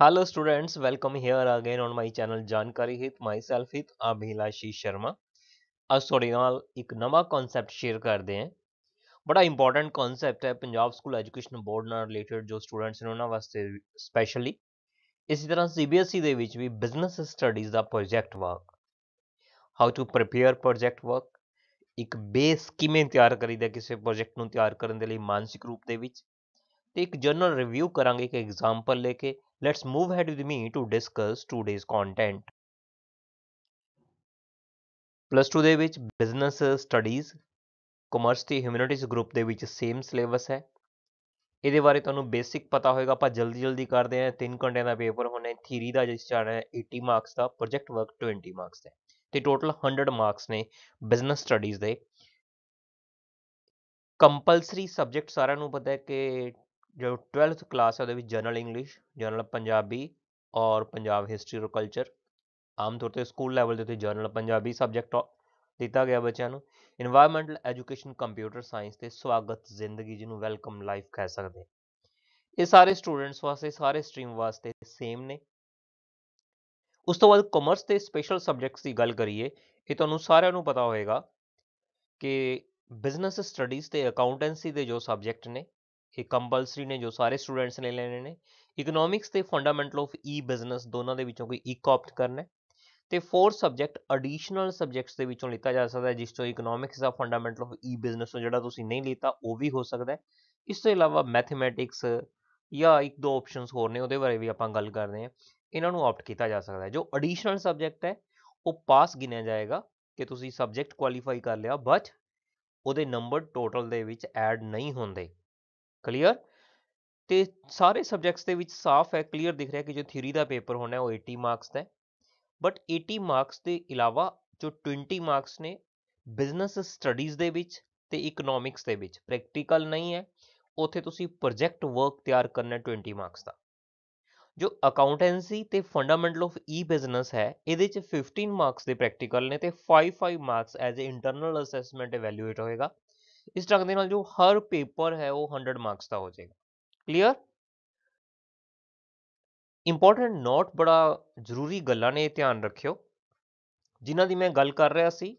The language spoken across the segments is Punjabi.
Hello students, welcome here again on my channel Jankari Hit, myself Hit, Abhilashi Sharma. ਅੱਜ ਤੁਹਾਡੇ ਨਾਲ ਇੱਕ ਨਵਾਂ ਕਨਸੈਪਟ ਸ਼ੇਅਰ ਕਰਦੇ ਹਾਂ ਬੜਾ ਇੰਪੋਰਟੈਂਟ ਕਨਸੈਪਟ ਹੈ ਪੰਜਾਬ ਸਕੂਲ ਐਜੂਕੇਸ਼ਨ ਬੋਰਡ ਨਾਲ ਰਿਲੇਟਡ ਜੋ ਸਟੂਡੈਂਟਸ ਨੇ ਉਹਨਾਂ ਵਾਸਤੇ ਸਪੈਸ਼ਲੀ ਇਸੇ ਤਰ੍ਹਾਂ ਸੀਬੀਐਸਈ e ਦੇ ਵਿੱਚ ਵੀ ਬਿਜ਼ਨਸ ਸਟੱਡੀਜ਼ ਦਾ project work how to prepare project work ਇੱਕ ਬੇਸ ਕਿਵੇਂ ਤਿਆਰ ਕਰੀਦਾ ਕਿਸੇ ਪ੍ਰੋਜੈਕਟ ਨੂੰ ਤਿਆਰ ਕਰਨ ਦੇ ਲਈ ਮਾਨਸਿਕ ਰੂਪ ਦੇ ਵਿੱਚ ਤੇ ਇੱਕ ਜਨਰਲ ਰਿਵਿਊ ਕਰਾਂਗੇ ਇੱਕ ਐਗਜ਼ਾਮਪਲ ਲੈ ਕੇ let's move ahead with me to discuss today's content plus 2 ਦੇ ਵਿੱਚ ਬਿਜ਼ਨਸ ਸਟੱਡੀਜ਼ ਕਮਰਸ ਤੇ ਹਿਊਮੈਨਿਟੀਜ਼ ਗਰੁੱਪ ਦੇ ਵਿੱਚ ਸੇਮ ਸਿਲੇਬਸ ਹੈ ਇਹਦੇ ਬਾਰੇ ਤੁਹਾਨੂੰ ਬੇਸਿਕ ਪਤਾ ਹੋਏਗਾ ਆਪਾਂ ਜਲਦੀ ਜਲਦੀ ਕਰਦੇ ਆਂ 3 ਘੰਟਿਆਂ ਦਾ ਪੇਪਰ ਹੋਣਾ ਹੈ ਥਿਰੀ ਦਾ ਜਿਸ ਚਾਣਾ ਹੈ 80 ਮਾਰਕਸ ਦਾ ਪ੍ਰੋਜੈਕਟ ਵਰਕ 20 ਮਾਰਕਸ ਦਾ ਤੇ ਟੋਟਲ 100 ਮਾਰਕਸ ਨੇ ਬਿਜ਼ਨਸ ਸਟੱਡੀਜ਼ ਦੇ ਕੰਪਲਸਰੀ ਸਬਜੈਕਟ ਸਾਰਿਆਂ ਨੂੰ ਪਤਾ ਹੈ ਕਿ ਜੋ 12th ਕਲਾਸ ਹੈ ਉਹਦੇ ਵਿੱਚ ਜਨਰਲ ਇੰਗਲਿਸ਼ ਜਨਰਲ ਪੰਜਾਬੀ ਔਰ ਪੰਜਾਬ ਹਿਸਟਰੀ ਔਰ ਕਲਚਰ ਆਮ ਤੌਰ ਤੇ ਸਕੂਲ ਲੈਵਲ ਦੇ ਉੱਤੇ ਜਨਰਲ ਪੰਜਾਬੀ ਸਬਜੈਕਟ ਦਿੱਤਾ ਗਿਆ ਬੱਚਿਆਂ ਨੂੰ এনवायरमेंटਲ ਐਜੂਕੇਸ਼ਨ ਕੰਪਿਊਟਰ ਸਾਇੰਸ ਤੇ ਸਵਾਗਤ ਜ਼ਿੰਦਗੀ ਜਿਹਨੂੰ ਵੈਲਕਮ ਲਾਈਫ ਕਹਿ ਸਕਦੇ ਇਹ ਸਾਰੇ ਸਟੂਡੈਂਟਸ ਵਾਸਤੇ ਸਾਰੇ ਸਟ੍ਰੀਮ ਵਾਸਤੇ ਸੇਮ ਨੇ ਉਸ ਤੋਂ ਬਾਅਦ ਕਾਮਰਸ ਤੇ ਸਪੈਸ਼ਲ ਸਬਜੈਕਟਸ ਦੀ ਗੱਲ ਕਰੀਏ ਇਹ ਤੁਹਾਨੂੰ ਸਾਰਿਆਂ ਨੂੰ ਪਤਾ ਹੋਵੇਗਾ ਕਿ ਬਿਜ਼ਨਸ ਸਟੱਡੀਜ਼ ਤੇ ਅਕਾਊਂਟੈਂਸੀ ਦੇ ਜੋ ਸਬਜੈਕਟ ਨੇ ਇਹ ਕੰਪਲਸਰੀ ਨੇ ਜੋ ਸਾਰੇ ਸਟੂਡੈਂਟਸ ਨੇ ਲੈਣੇ ਨੇ ਇਕਨੋਮਿਕਸ ਤੇ ਫੰਡਾਮੈਂਟਲ ਆਫ ਈ ਬਿਜ਼ਨਸ ਦੋਨਾਂ ਦੇ ਵਿੱਚੋਂ ਕੋਈ ਇੱਕ ਆਪਟ ਕਰਨਾ ਹੈ ਤੇ ਫੋਰ ਸਬਜੈਕਟ ਐਡੀਸ਼ਨਲ ਸਬਜੈਕਟਸ ਦੇ ਵਿੱਚੋਂ ਲਿੱਤਾ ਜਾ ਸਕਦਾ ਹੈ ਜਿਸ ਤੋਂ ਇਕਨੋਮਿਕਸ ਦਾ ਫੰਡਾਮੈਂਟਲ ਆਫ ਈ ਬਿਜ਼ਨਸ ਜਿਹੜਾ ਤੁਸੀਂ ਨਹੀਂ ਲੀਤਾ ਉਹ ਵੀ ਹੋ ਸਕਦਾ ਹੈ ਇਸ ਤੋਂ ਇਲਾਵਾ ਮੈਥਮੈਟਿਕਸ ਜਾਂ ਇੱਕ ਦੋ ਆਪਸ਼ਨਸ ਹੋਰ ਨੇ ਉਹਦੇ ਬਾਰੇ ਵੀ ਆਪਾਂ ਗੱਲ ਕਰਦੇ ਹਾਂ ਇਹਨਾਂ ਨੂੰ ਆਪਟ ਕੀਤਾ ਜਾ ਸਕਦਾ ਹੈ ਜੋ ਐਡੀਸ਼ਨਲ ਸਬਜੈਕਟ ਹੈ ਉਹ ਪਾਸ ਗਿਨਿਆ ਜਾਏਗਾ ਕਿ ਤੁਸੀਂ ਸਬਜੈਕਟ ਕੁਆਲੀਫਾਈ ਕਰ ਲਿਆ ਬਟ ਉਹਦੇ ਨੰਬਰ ਟੋਟਲ ਦੇ ਵਿੱਚ ਐਡ ਨਹੀਂ ਹੁੰਦੇ ਕਲੀਅਰ ਤੇ ਸਾਰੇ ਸਬਜੈਕਟਸ ਦੇ ਵਿੱਚ ਸਾਫ਼ ਹੈ ਕਲੀਅਰ ਦਿਖ ਰਿਹਾ ਕਿ ਜੋ ਥਿਊਰੀ ਦਾ ਪੇਪਰ ਹੋਣਾ ਉਹ 80 ਮਾਰਕਸ ਦਾ ਹੈ ਬਟ 80 ਮਾਰਕਸ ਦੇ ਇਲਾਵਾ ਜੋ 20 ਮਾਰਕਸ ਨੇ ਬਿਜ਼ਨਸ ਸਟੱਡੀਜ਼ ਦੇ ਵਿੱਚ ਤੇ ਇਕਨੋਮਿਕਸ ਦੇ ਵਿੱਚ ਪ੍ਰੈਕਟੀਕਲ ਨਹੀਂ ਹੈ ਉੱਥੇ ਤੁਸੀਂ ਪ੍ਰੋਜੈਕਟ ਵਰਕ ਤਿਆਰ ਕਰਨਾ 20 ਮਾਰਕਸ ਦਾ ਜੋ ਅਕਾਊਂਟੈਂਸੀ ਤੇ ਫੰਡਾਮੈਂਟਲ ਆਫ ਈ ਬਿਜ਼ਨਸ ਹੈ ਇਹਦੇ ਚ 15 ਮਾਰਕਸ ਦੇ ਪ੍ਰੈਕਟੀਕਲ ਨੇ ਤੇ 5 5 marks as a internal assessment evaluate ਹੋਏਗਾ ਇਸ ਢੰਗ ਦੇ ਨਾਲ ਜੋ ਹਰ ਪੇਪਰ ਹੈ ਉਹ 100 ਮਾਰਕਸ ਦਾ ਹੋ ਜਾਏਗਾ ਕਲੀਅਰ ਇੰਪੋਰਟੈਂਟ ਨੋਟ ਬੜਾ ਜ਼ਰੂਰੀ ਗੱਲਾਂ ਨੇ ਧਿਆਨ ਰੱਖਿਓ ਜਿਨ੍ਹਾਂ ਦੀ ਮੈਂ ਗੱਲ ਕਰ ਰਿਹਾ ਸੀ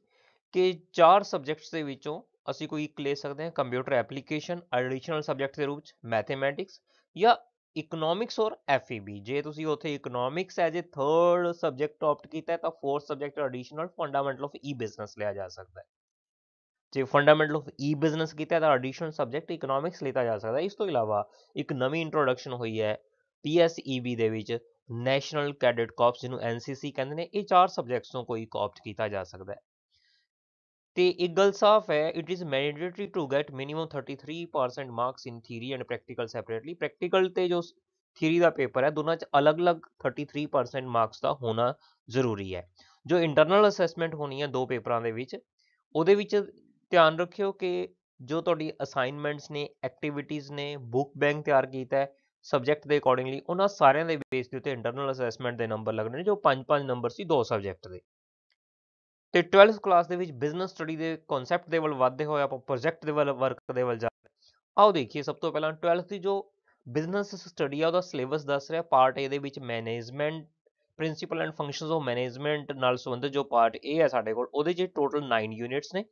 ਕਿ ਚਾਰ ਸਬਜੈਕਟਸ ਦੇ ਵਿੱਚੋਂ ਅਸੀਂ ਕੋਈ ਇੱਕ ਲੈ ਸਕਦੇ ਹਾਂ ਕੰਪਿਊਟਰ ਐਪਲੀਕੇਸ਼ਨ ਐਡੀਸ਼ਨਲ ਸਬਜੈਕਟ ਦੇ ਰੂਪ ਵਿੱਚ ਮੈਥਮੈਟਿਕਸ ਜਾਂ ਇਕਨੋਮਿਕਸ ਔਰ ਐਫਏਬੀ ਜੇ ਤੁਸੀਂ ਉੱਥੇ economics as a third subject opt ਕੀਤਾ ਤਾਂ fourth subject additional fundamental of e business ਲਿਆ ਜਾ ਸਕਦਾ ਹੈ ਜੇ ਫੰਡਾਮੈਂਟਲ ਆਫ ਈ ਬਿਜ਼ਨਸ ਕੀਤਾ ਤਾਂ ਐਡੀਸ਼ਨਲ ਸਬਜੈਕਟ ਇਕਨੋਮਿਕਸ ਲਿਤਾ ਜਾ ਸਕਦਾ ਇਸ ਤੋਂ ਇਲਾਵਾ ਇੱਕ ਨਵੀਂ ਇੰਟਰੋਡਕਸ਼ਨ ਹੋਈ ਹੈ ਪੀਐਸਈਬੀ e ਦੇ ਵਿੱਚ ਨੈਸ਼ਨਲ ਕੈਡਟ ਕਾਰਪਸ ਜਿਹਨੂੰ ਐਨਸੀਸੀ ਕਹਿੰਦੇ ਨੇ ਇਹ ਚਾਰ ਸਬਜੈਕਟਸ ਤੋਂ ਕੋਈ ਕਾਪਟ ਕੀਤਾ ਜਾ ਸਕਦਾ ਹੈ ਤੇ ਇੱਕ ਗੱਲ ਸਾਫ਼ ਹੈ it is mandatory to get minimum 33% marks in theory and practical separately practical ਤੇ ਜੋ ਥਿਊਰੀ ਦਾ ਪੇਪਰ ਹੈ ਦੋਨਾਂ 'ਚ ਅਲੱਗ-ਅਲੱਗ 33% ਮਾਰਕਸ ਦਾ ਹੋਣਾ ਜ਼ਰੂਰੀ ਹੈ ਜੋ ਇੰਟਰਨਲ ਅਸੈਸਮੈਂਟ ਹੋਣੀ ਹੈ ਦੋ ਪੇਪਰਾਂ ਦੇ ਵਿੱਚ ਉਹਦੇ ਵਿੱਚ ਧਿਆਨ ਰੱਖਿਓ ਕਿ ਜੋ ਤੁਹਾਡੀ ਅਸਾਈਨਮੈਂਟਸ ਨੇ ਐਕਟੀਵਿਟੀਆਂ ਨੇ ਬੁੱਕ ਬੈਂਕ ਤਿਆਰ ਕੀਤਾ ਹੈ ਸਬਜੈਕਟ ਦੇ ਅਕੋਰਡਿੰਗਲੀ ਉਹਨਾਂ ਸਾਰਿਆਂ ਦੇ ਬੇਸ ਦੇ ਉੱਤੇ ਇੰਟਰਨਲ ਅਸੈਸਮੈਂਟ ਦੇ ਨੰਬਰ ਲੱਗਣੇ ਨੇ ਜੋ 5-5 ਨੰਬਰ ਸੀ ਦੋ ਸਬਜੈਕਟ ਦੇ ਤੇ 12th ਕਲਾਸ ਦੇ ਵਿੱਚ ਬਿਜ਼ਨਸ ਸਟੱਡੀ ਦੇ ਕਨਸੈਪਟ ਦੇ ਵੱਲ ਵਧਦੇ ਹੋਏ ਆਪਾਂ ਪ੍ਰੋਜੈਕਟ ਦੇ ਵੱਲ ਵਰਕ ਦੇ ਵੱਲ ਜਾ ਰਹੇ ਆਓ ਦੇਖੀਏ ਸਭ ਤੋਂ ਪਹਿਲਾਂ 12th ਦੀ ਜੋ ਬਿਜ਼ਨਸ ਸਟੱਡੀ ਆ ਉਹਦਾ ਸਿਲੇਬਸ ਦੱਸ ਰਿਹਾ ਪਾਰਟ A ਦੇ ਵਿੱਚ management principle and functions of management ਨਾਲ ਸੰਬੰਧਿਤ ਜੋ ਪਾਰਟ A ਹੈ ਸਾਡੇ ਕੋਲ ਉਹਦੇ ਜੇ ਟੋਟਲ 9 ਯੂਨਿਟਸ ਨੇ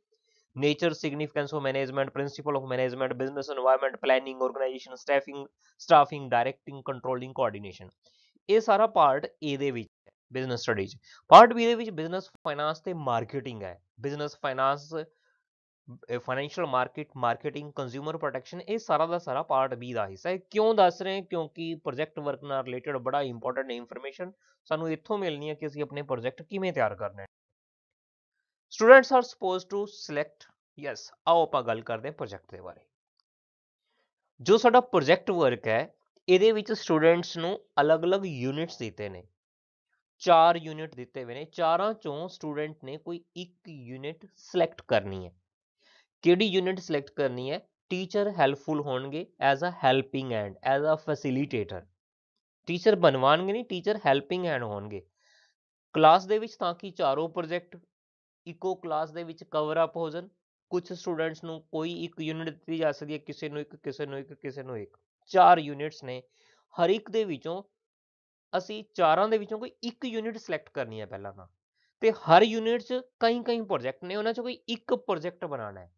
nature significance of management principle of management business environment planning organization staffing staffing directing controlling coordination ਇਹ ਸਾਰਾ ਪਾਰਟ ਏ ਦੇ ਵਿੱਚ ਹੈ ਬਿਜ਼ਨਸ ਸਟੱਡੀਜ਼ ਪਾਰਟ ਬੀ ਦੇ ਵਿੱਚ ਬਿਜ਼ਨਸ ਫਾਈਨਾਂਸ ਤੇ ਮਾਰਕੀਟਿੰਗ ਹੈ business finance financial market marketing consumer protection ਇਹ ਸਾਰਾ ਦਾ ਸਾਰਾ ਪਾਰਟ ਬੀ ਦਾ ਹਿੱਸਾ ਹੈ ਕਿਉਂ ਦੱਸ ਰਹੇ ਕਿਉਂਕਿ ਪ੍ਰੋਜੈਕਟ ਵਰਕ ਨਾਲ ਰਿਲੇਟਡ ਬੜਾ ਇੰਪੋਰਟੈਂਟ ਇਨਫੋਰਮੇਸ਼ਨ ਸਾਨੂੰ ਇੱਥੋਂ ਮਿਲਣੀ ਹੈ ਕਿ ਅਸੀਂ ਆਪਣੇ ਪ੍ਰੋਜੈਕਟ ਕਿਵੇਂ ਤਿਆਰ ਕਰਨਾ ਹੈ students are supposed to select yes ਆਓ ਆਪਾਂ ਗੱਲ ਕਰਦੇ ਹਾਂ ਪ੍ਰੋਜੈਕਟ ਦੇ ਬਾਰੇ ਜੋ ਸਾਡਾ ਪ੍ਰੋਜੈਕਟ ਵਰਕ ਹੈ ਇਹਦੇ ਵਿੱਚ ਸਟੂਡੈਂਟਸ ਨੂੰ ਅਲੱਗ-ਅਲੱਗ ਯੂਨਿਟਸ ਦਿੱਤੇ ਨੇ ਚਾਰ ਯੂਨਿਟ ਦਿੱਤੇ ਹੋਏ ਨੇ ਚਾਰਾਂ ਚੋਂ ਸਟੂਡੈਂਟ ਨੇ ਕੋਈ ਇੱਕ ਯੂਨਿਟ ਸਿਲੈਕਟ ਕਰਨੀ ਹੈ ਕਿਹੜੀ ਯੂਨਿਟ ਸਿਲੈਕਟ ਕਰਨੀ ਹੈ ਟੀਚਰ ਹੈਲਪਫੁਲ ਹੋਣਗੇ as a helping hand as a facilitator teacher ਬਣਵਾਣਗੇ ਨਹੀਂ ਟੀਚਰ ਹੈਲਪਿੰਗ ਹੈਂਡ ਹੋਣਗੇ ਕਲਾਸ ਦੇ ਵਿੱਚ ਤਾਂ ਕਿ ਚਾਰੋਂ ਪ੍ਰੋਜੈਕਟ ਇੱਕੋ ਕਲਾਸ ਦੇ ਵਿੱਚ ਕਵਰ ਅਪ ਹੋ ਜਾਣ ਕੁਝ ਸਟੂਡੈਂਟਸ ਨੂੰ ਕੋਈ ਇੱਕ ਯੂਨਿਟ ਦਿੱਤੀ ਜਾ ਸਕਦੀ ਹੈ ਕਿਸੇ ਨੂੰ ਇੱਕ, ਕਿਸੇ ਨੂੰ ਇੱਕ, ਕਿਸੇ ਨੂੰ ਇੱਕ ਚਾਰ ਯੂਨਿਟਸ ਨੇ ਹਰ ਇੱਕ ਦੇ ਵਿੱਚੋਂ ਅਸੀਂ ਚਾਰਾਂ ਦੇ ਵਿੱਚੋਂ ਕੋਈ ਇੱਕ ਯੂਨਿਟ ਸਿਲੈਕਟ ਕਰਨੀ ਹੈ ਪਹਿਲਾਂ ਤਾਂ ਤੇ ਹਰ ਯੂਨਿਟ 'ਚ ਕਈ ਕਈ ਪ੍ਰੋਜੈਕਟ ਨੇ ਉਹਨਾਂ 'ਚੋਂ ਕੋਈ ਇੱਕ ਪ੍ਰੋਜੈਕਟ ਬਣਾਉਣਾ ਹੈ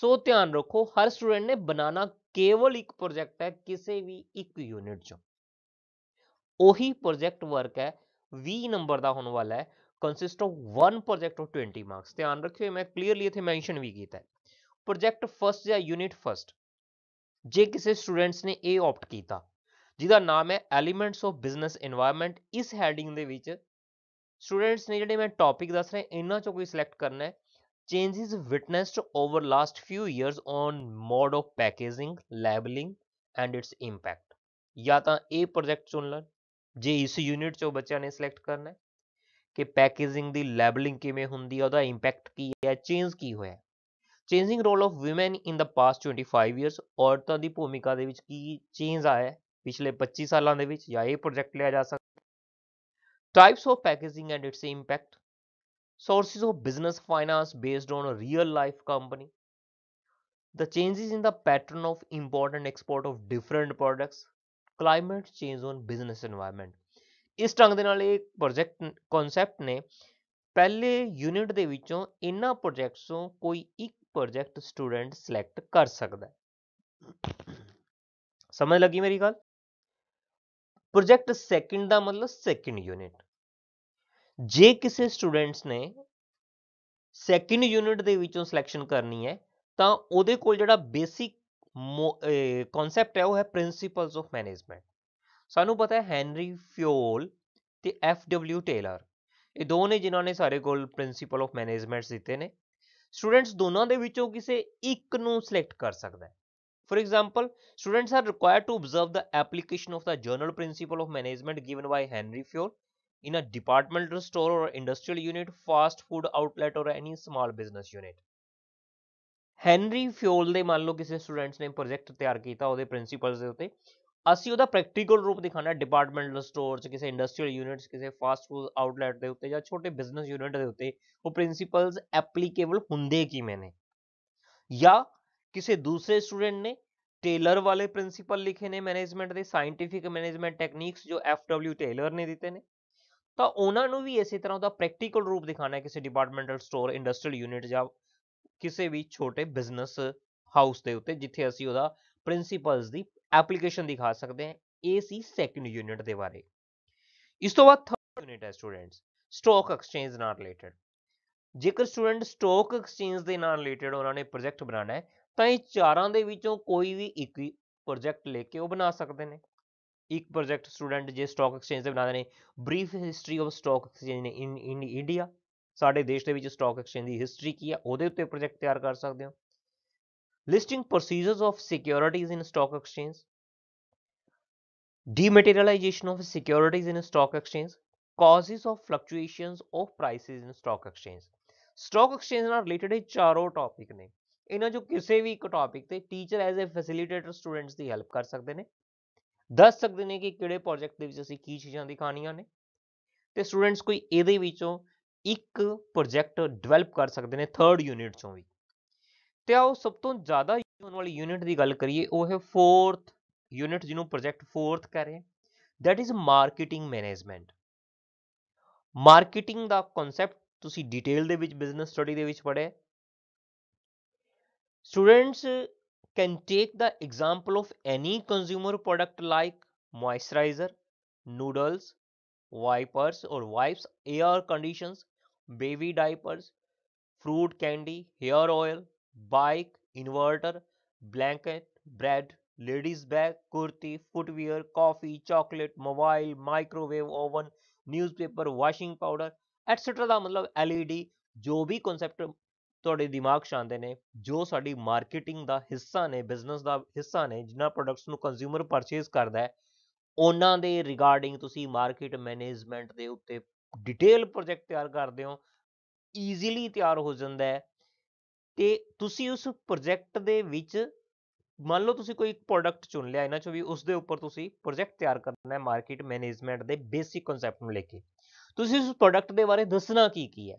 ਸੋ ਧਿਆਨ ਰੱਖੋ ਹਰ ਸਟੂਡੈਂਟ ਨੇ ਬਣਾਉਣਾ ਕੇਵਲ ਇੱਕ ਪ੍ਰੋਜੈਕਟ ਹੈ ਕਿਸੇ ਵੀ ਇੱਕ ਯੂਨਿਟ ਚੋਂ ਉਹੀ ਪ੍ਰੋਜੈਕਟ ਵਰਕ ਹੈ 20 ਨੰਬਰ ਦਾ ਹੋਣ ਵਾਲਾ ਹੈ consist of one project of twenty marks ध्यान रखियो मैं क्लीयरली इतने मैंशन भी किया प्रोजेक्ट फस्ट या यूनिट फस्ट जे किसी स्टूडेंट्स ने यह ऑप्ट किया जिदा नाम है एलीमेंट्स ऑफ बिजनेस इनवायरमेंट इस हैडिंग स्टूडेंट्स ने जो मैं टॉपिक दस रहे इन्होंने कोई सिलेक्ट करना है changes witnessed over last few years on mode of packaging labelling and its impact या तो यह प्रोजेक्ट चुन लें जे इस यूनिट चो बच्चों ने सिलेक्ट करना है ਕਿ ਪੈਕੇਜਿੰਗ ਦੀ ਲੇਬਲਿੰਗ ਕਿਵੇਂ ਹੁੰਦੀ ਹੈ ਉਹਦਾ ਇੰਪੈਕਟ ਕੀ ਹੈ ਚੇਂਜ ਕੀ ਹੋਇਆ changing role of women in the past 25 years ਔਰਤਾਂ ਦੀ ਭੂਮਿਕਾ ਦੇ ਵਿੱਚ ਕੀ ਚੇਂਜ ਆਇਆ ਹੈ ਪਿਛਲੇ 25 ਸਾਲਾਂ ਦੇ ਵਿੱਚ ਜਾਂ ਇਹ ਪ੍ਰੋਜੈਕਟ ਲਿਆ ਜਾ ਸਕਦਾ types of packaging and its impact sources of business finance based on a real life company the changes in the pattern of important export of different products climate change on business environment ਇਸ ਢੰਗ ਦੇ ਨਾਲ ਇਹ ਪ੍ਰੋਜੈਕਟ ਕਨਸੈਪਟ ਨੇ ਪਹਿਲੇ ਯੂਨਿਟ ਦੇ ਵਿੱਚੋਂ ਇਨ੍ਹਾਂ ਪ੍ਰੋਜੈਕਟਸ ਤੋਂ ਕੋਈ ਇੱਕ ਪ੍ਰੋਜੈਕਟ ਸਟੂਡੈਂਟ ਸਿਲੈਕਟ ਕਰ ਸਕਦਾ ਹੈ ਸਮਝ ਲੱਗੀ ਮੇਰੀ ਗੱਲ ਪ੍ਰੋਜੈਕਟ ਸੈਕਿੰਡ ਦਾ ਮਤਲਬ ਸੈਕਿੰਡ ਯੂਨਿਟ ਜੇ ਕਿਸੇ ਸਟੂਡੈਂਟਸ ਨੇ ਸੈਕਿੰਡ ਯੂਨਿਟ ਦੇ ਵਿੱਚੋਂ ਸਿਲੈਕਸ਼ਨ ਕਰਨੀ ਹੈ ਤਾਂ ਉਹਦੇ ਕੋਲ ਜਿਹੜਾ ਬੇਸਿਕ ਕਨਸੈਪਟ ਹੈ ਉਹ ਹੈ ਪ੍ਰਿੰਸੀਪਲਸ ਆਫ ਮੈਨੇਜਮੈਂਟ ਸਾਨੂੰ ਪਤਾ ਹੈ ਹੈਨਰੀ ਫਿਓਲ ਤੇ ਐਫ ਡਬਲਯੂ ਟੇਲਰ ਇਹ ਦੋ ਨੇ ਜਿਨ੍ਹਾਂ ਨੇ ਸਾਰੇ ਕੋਲ ਪ੍ਰਿੰਸੀਪਲ ਆਫ ਮੈਨੇਜਮੈਂਟਸ ਦਿੱਤੇ ਨੇ ਸਟੂਡੈਂਟਸ ਦੋਨਾਂ ਦੇ ਵਿੱਚੋਂ ਕਿਸੇ ਇੱਕ ਨੂੰ ਸਿਲੈਕਟ ਕਰ ਸਕਦਾ ਹੈ for example students are required to observe the application of the general principle of management given by Henry Fayol in a departmental store or industrial unit fast food outlet or any small business unit Henry Fayol ਦੇ ਮੰਨ ਲਓ ਕਿਸੇ ਸਟੂਡੈਂਟਸ ਨੇ ਪ੍ਰੋਜੈਕਟ ਤਿਆਰ ਕੀਤਾ ਉਹਦੇ ਪ੍ਰਿੰਸੀਪਲਸ ਦੇ ਉੱਤੇ ਅਸੀਂ ਉਹਦਾ ਪ੍ਰੈਕਟੀਕਲ ਰੂਪ ਦਿਖਾਣਾ ਡਿਪਾਰਟਮੈਂਟਲ ਸਟੋਰ 'ਚ ਕਿਸੇ ਇੰਡਸਟਰੀਅਲ ਯੂਨਿਟਸ ਕਿਸੇ ਫਾਸਟ ਫੂਡ ਆਊਟਲੈਟ ਦੇ ਉੱਤੇ ਜਾਂ ਛੋਟੇ ਬਿਜ਼ਨਸ ਯੂਨਿਟ ਦੇ ਉੱਤੇ ਉਹ ਪ੍ਰਿੰਸੀਪਲਸ ਐਪਲੀਕੇਬਲ ਹੁੰਦੇ ਕਿਵੇਂ ਨੇ ਜਾਂ ਕਿਸੇ ਦੂਸਰੇ ਸਟੂਡੈਂਟ ਨੇ ਟੇਲਰ ਵਾਲੇ ਪ੍ਰਿੰਸੀਪਲ ਲਿਖੇ ਨੇ ਮੈਨੇਜਮੈਂਟ ਦੇ ਸਾਇੰਟਿਫਿਕ ਮੈਨੇਜਮੈਂਟ ਟੈਕਨੀਕਸ ਜੋ ਐਫ ਡਬਲਯੂ ਟੇਲਰ ਨੇ ਦਿੱਤੇ ਨੇ ਤਾਂ ਉਹਨਾਂ ਨੂੰ ਵੀ ਇਸੇ ਤਰ੍ਹਾਂ ਦਾ ਪ੍ਰੈਕਟੀਕਲ ਰੂਪ ਦਿਖਾਣਾ ਹੈ ਕਿਸੇ ਡਿਪਾਰਟਮੈਂਟਲ ਸਟੋਰ ਇੰਡਸਟਰੀਅਲ ਯੂਨਿਟ ਜਾਂ ਕਿਸੇ ਵੀ ਛੋਟੇ ਬਿਜ਼ਨਸ ਹਾਊਸ ਦੇ ਉੱਤੇ ਜਿੱਥੇ ਅਸੀਂ ਉਹਦਾ ਪ੍ਰਿੰਸੀਪਲਸ ਦੀ ਐਪਲੀਕੇਸ਼ਨ ਦਿਖਾ ਸਕਦੇ ਹਾਂ ਇਹ ਸੀ ਸੈਕੰਡ ਯੂਨਿਟ ਦੇ ਬਾਰੇ ਇਸ ਤੋਂ ਬਾਅਦ ਥਰਡ ਯੂਨਿਟ ਹੈ ਸਟੂਡੈਂਟਸ ਸਟਾਕ ਐਕਸਚੇਂਜ ਨਾਲ ਰਿਲੇਟਡ ਜੇਕਰ ਸਟੂਡੈਂਟ ਸਟਾਕ ਐਕਸਚੇਂਜ ਦੇ ਨਾਲ ਰਿਲੇਟਡ ਉਹਨਾਂ ਨੇ ਪ੍ਰੋਜੈਕਟ ਬਣਾਣਾ ਹੈ ਤਾਂ ਇਹ ਚਾਰਾਂ ਦੇ ਵਿੱਚੋਂ ਕੋਈ ਵੀ ਇੱਕ ਪ੍ਰੋਜੈਕਟ ਲੈ ਕੇ ਉਹ ਬਣਾ ਸਕਦੇ ਨੇ ਇੱਕ ਪ੍ਰੋਜੈਕਟ ਸਟੂਡੈਂਟ ਜੇ ਸਟਾਕ ਐਕਸਚੇਂਜ ਦੇ ਬਣਾਉਂਦੇ ਨੇ brief history of stock exchange in India ਸਾਡੇ ਦੇਸ਼ ਦੇ ਵਿੱਚ ਸਟਾਕ ਐਕਸਚੇਂਜ ਦੀ ਹਿਸਟਰੀ ਕੀ ਹੈ ਉਹਦੇ ਉੱਤੇ ਪ੍ਰੋਜੈਕਟ ਤਿਆਰ ਕਰ ਸਕਦੇ ਹੋ listing procedures of securities in stock exchange, dematerialization of securities in stock exchange, causes of fluctuations of prices in stock exchange. stock exchange ਨਾਲ ਰਿਲੇਟਡ ਇਹ ਚਾਰੋਂ ਟੌਪਿਕ ਨੇ ਇਹਨਾਂ ਜੋ ਕਿਸੇ ਵੀ ਇੱਕ ਟੌਪਿਕ ਤੇ teacher as a facilitator students ਦੀ ਹੈਲਪ ਕਰ ਸਕਦੇ ਨੇ ਦੱਸ ਸਕਦੇ ਨੇ ਕਿ ਕਿਹੜੇ ਪ੍ਰੋਜੈਕਟ ਦੇ ਵਿੱਚ ਅਸੀਂ ਕੀ ਚੀਜ਼ਾਂ ਦਿਖਾਣੀਆਂ ਨੇ ਤੇ ਸਟੂਡੈਂਟਸ ਕੋਈ ਇਹਦੇ ਵਿੱਚੋਂ ਇੱਕ ਪ੍ਰੋਜੈਕਟ ਡਿਵੈਲਪ ਕਰ ਸਕਦੇ ਨੇ 3rd ਯੂਨਿਟ ਚੋਂ ਵੀ ਤੇ ਆਓ ਸਭ ਤੋਂ ਜ਼ਿਆਦਾ ਹੋਣ ਵਾਲੀ ਯੂਨਿਟ ਦੀ ਗੱਲ ਕਰੀਏ ਉਹ ਹੈ ਫੋਰਥ ਯੂਨਿਟ ਜਿਹਨੂੰ ਪ੍ਰੋਜੈਕਟ ਫੋਰਥ ਕਹ ਰਹੇ that is marketing management marketing ਦਾ ਕਨਸੈਪਟ ਤੁਸੀਂ ਡਿਟੇਲ ਦੇ ਵਿੱਚ ਬਿਜ਼ਨਸ ਸਟੱਡੀ ਦੇ ਵਿੱਚ ਪੜ੍ਹਿਆ students can take the example of any consumer product like moisturiser noodles wipers or wipes air conditions baby diapers fruit candy hair oil bike inverter blanket bread ladies bag kurti footwear coffee chocolate mobile microwave oven, newspaper washing powder etcetera ਦਾ ਮਤਲਬ ਐਲਈਡੀ ਜੋ ਵੀ ਕਨਸੈਪਟ ਤੁਹਾਡੇ ਦਿਮਾਗ 'ਚ ਆਉਂਦੇ ਨੇ ਜੋ ਸਾਡੀ ਮਾਰਕੀਟਿੰਗ ਦਾ ਹਿੱਸਾ ਨੇ ਬਿਜ਼ਨਸ ਦਾ ਹਿੱਸਾ ਨੇ ਜਿਨ੍ਹਾਂ ਪ੍ਰੋਡਕਟਸ ਨੂੰ ਕੰਜ਼ਿਊਮਰ ਪਰਚੇਸ ਕਰਦਾ ਹੈ ਉਹਨਾਂ ਦੇ ਰਿਗਾਰਡਿੰਗ ਤੁਸੀਂ ਮਾਰਕੀਟ ਮੈਨੇਜਮੈਂਟ ਦੇ ਉੱਤੇ ਡਿਟੇਲ ਪ੍ਰੋਜੈਕਟ ਤਿਆਰ ਕਰਦੇ ਹੋ ਈਜ਼ੀਲੀ ਤਿਆਰ ਹੋ ਜਾਂਦਾ ਹੈ ਤੇ ਤੁਸੀਂ ਉਸ ਪ੍ਰੋਜੈਕਟ ਦੇ ਵਿੱਚ ਮੰਨ ਲਓ ਤੁਸੀਂ ਕੋਈ ਪ੍ਰੋਡਕਟ ਚੁਣ ਲਿਆ ਇਹਨਾਂ ਚੋਂ ਵੀ ਉਸ ਦੇ ਉੱਪਰ ਤੁਸੀਂ ਪ੍ਰੋਜੈਕਟ ਤਿਆਰ ਕਰਨਾ ਹੈ ਮਾਰਕੀਟ ਮੈਨੇਜਮੈਂਟ ਦੇ ਬੇਸਿਕ ਕਨਸੈਪਟ ਨੂੰ ਲੈ ਕੇ ਤੁਸੀਂ ਉਸ ਪ੍ਰੋਡਕਟ ਦੇ ਬਾਰੇ ਦੱਸਣਾ ਕੀ ਕੀ ਹੈ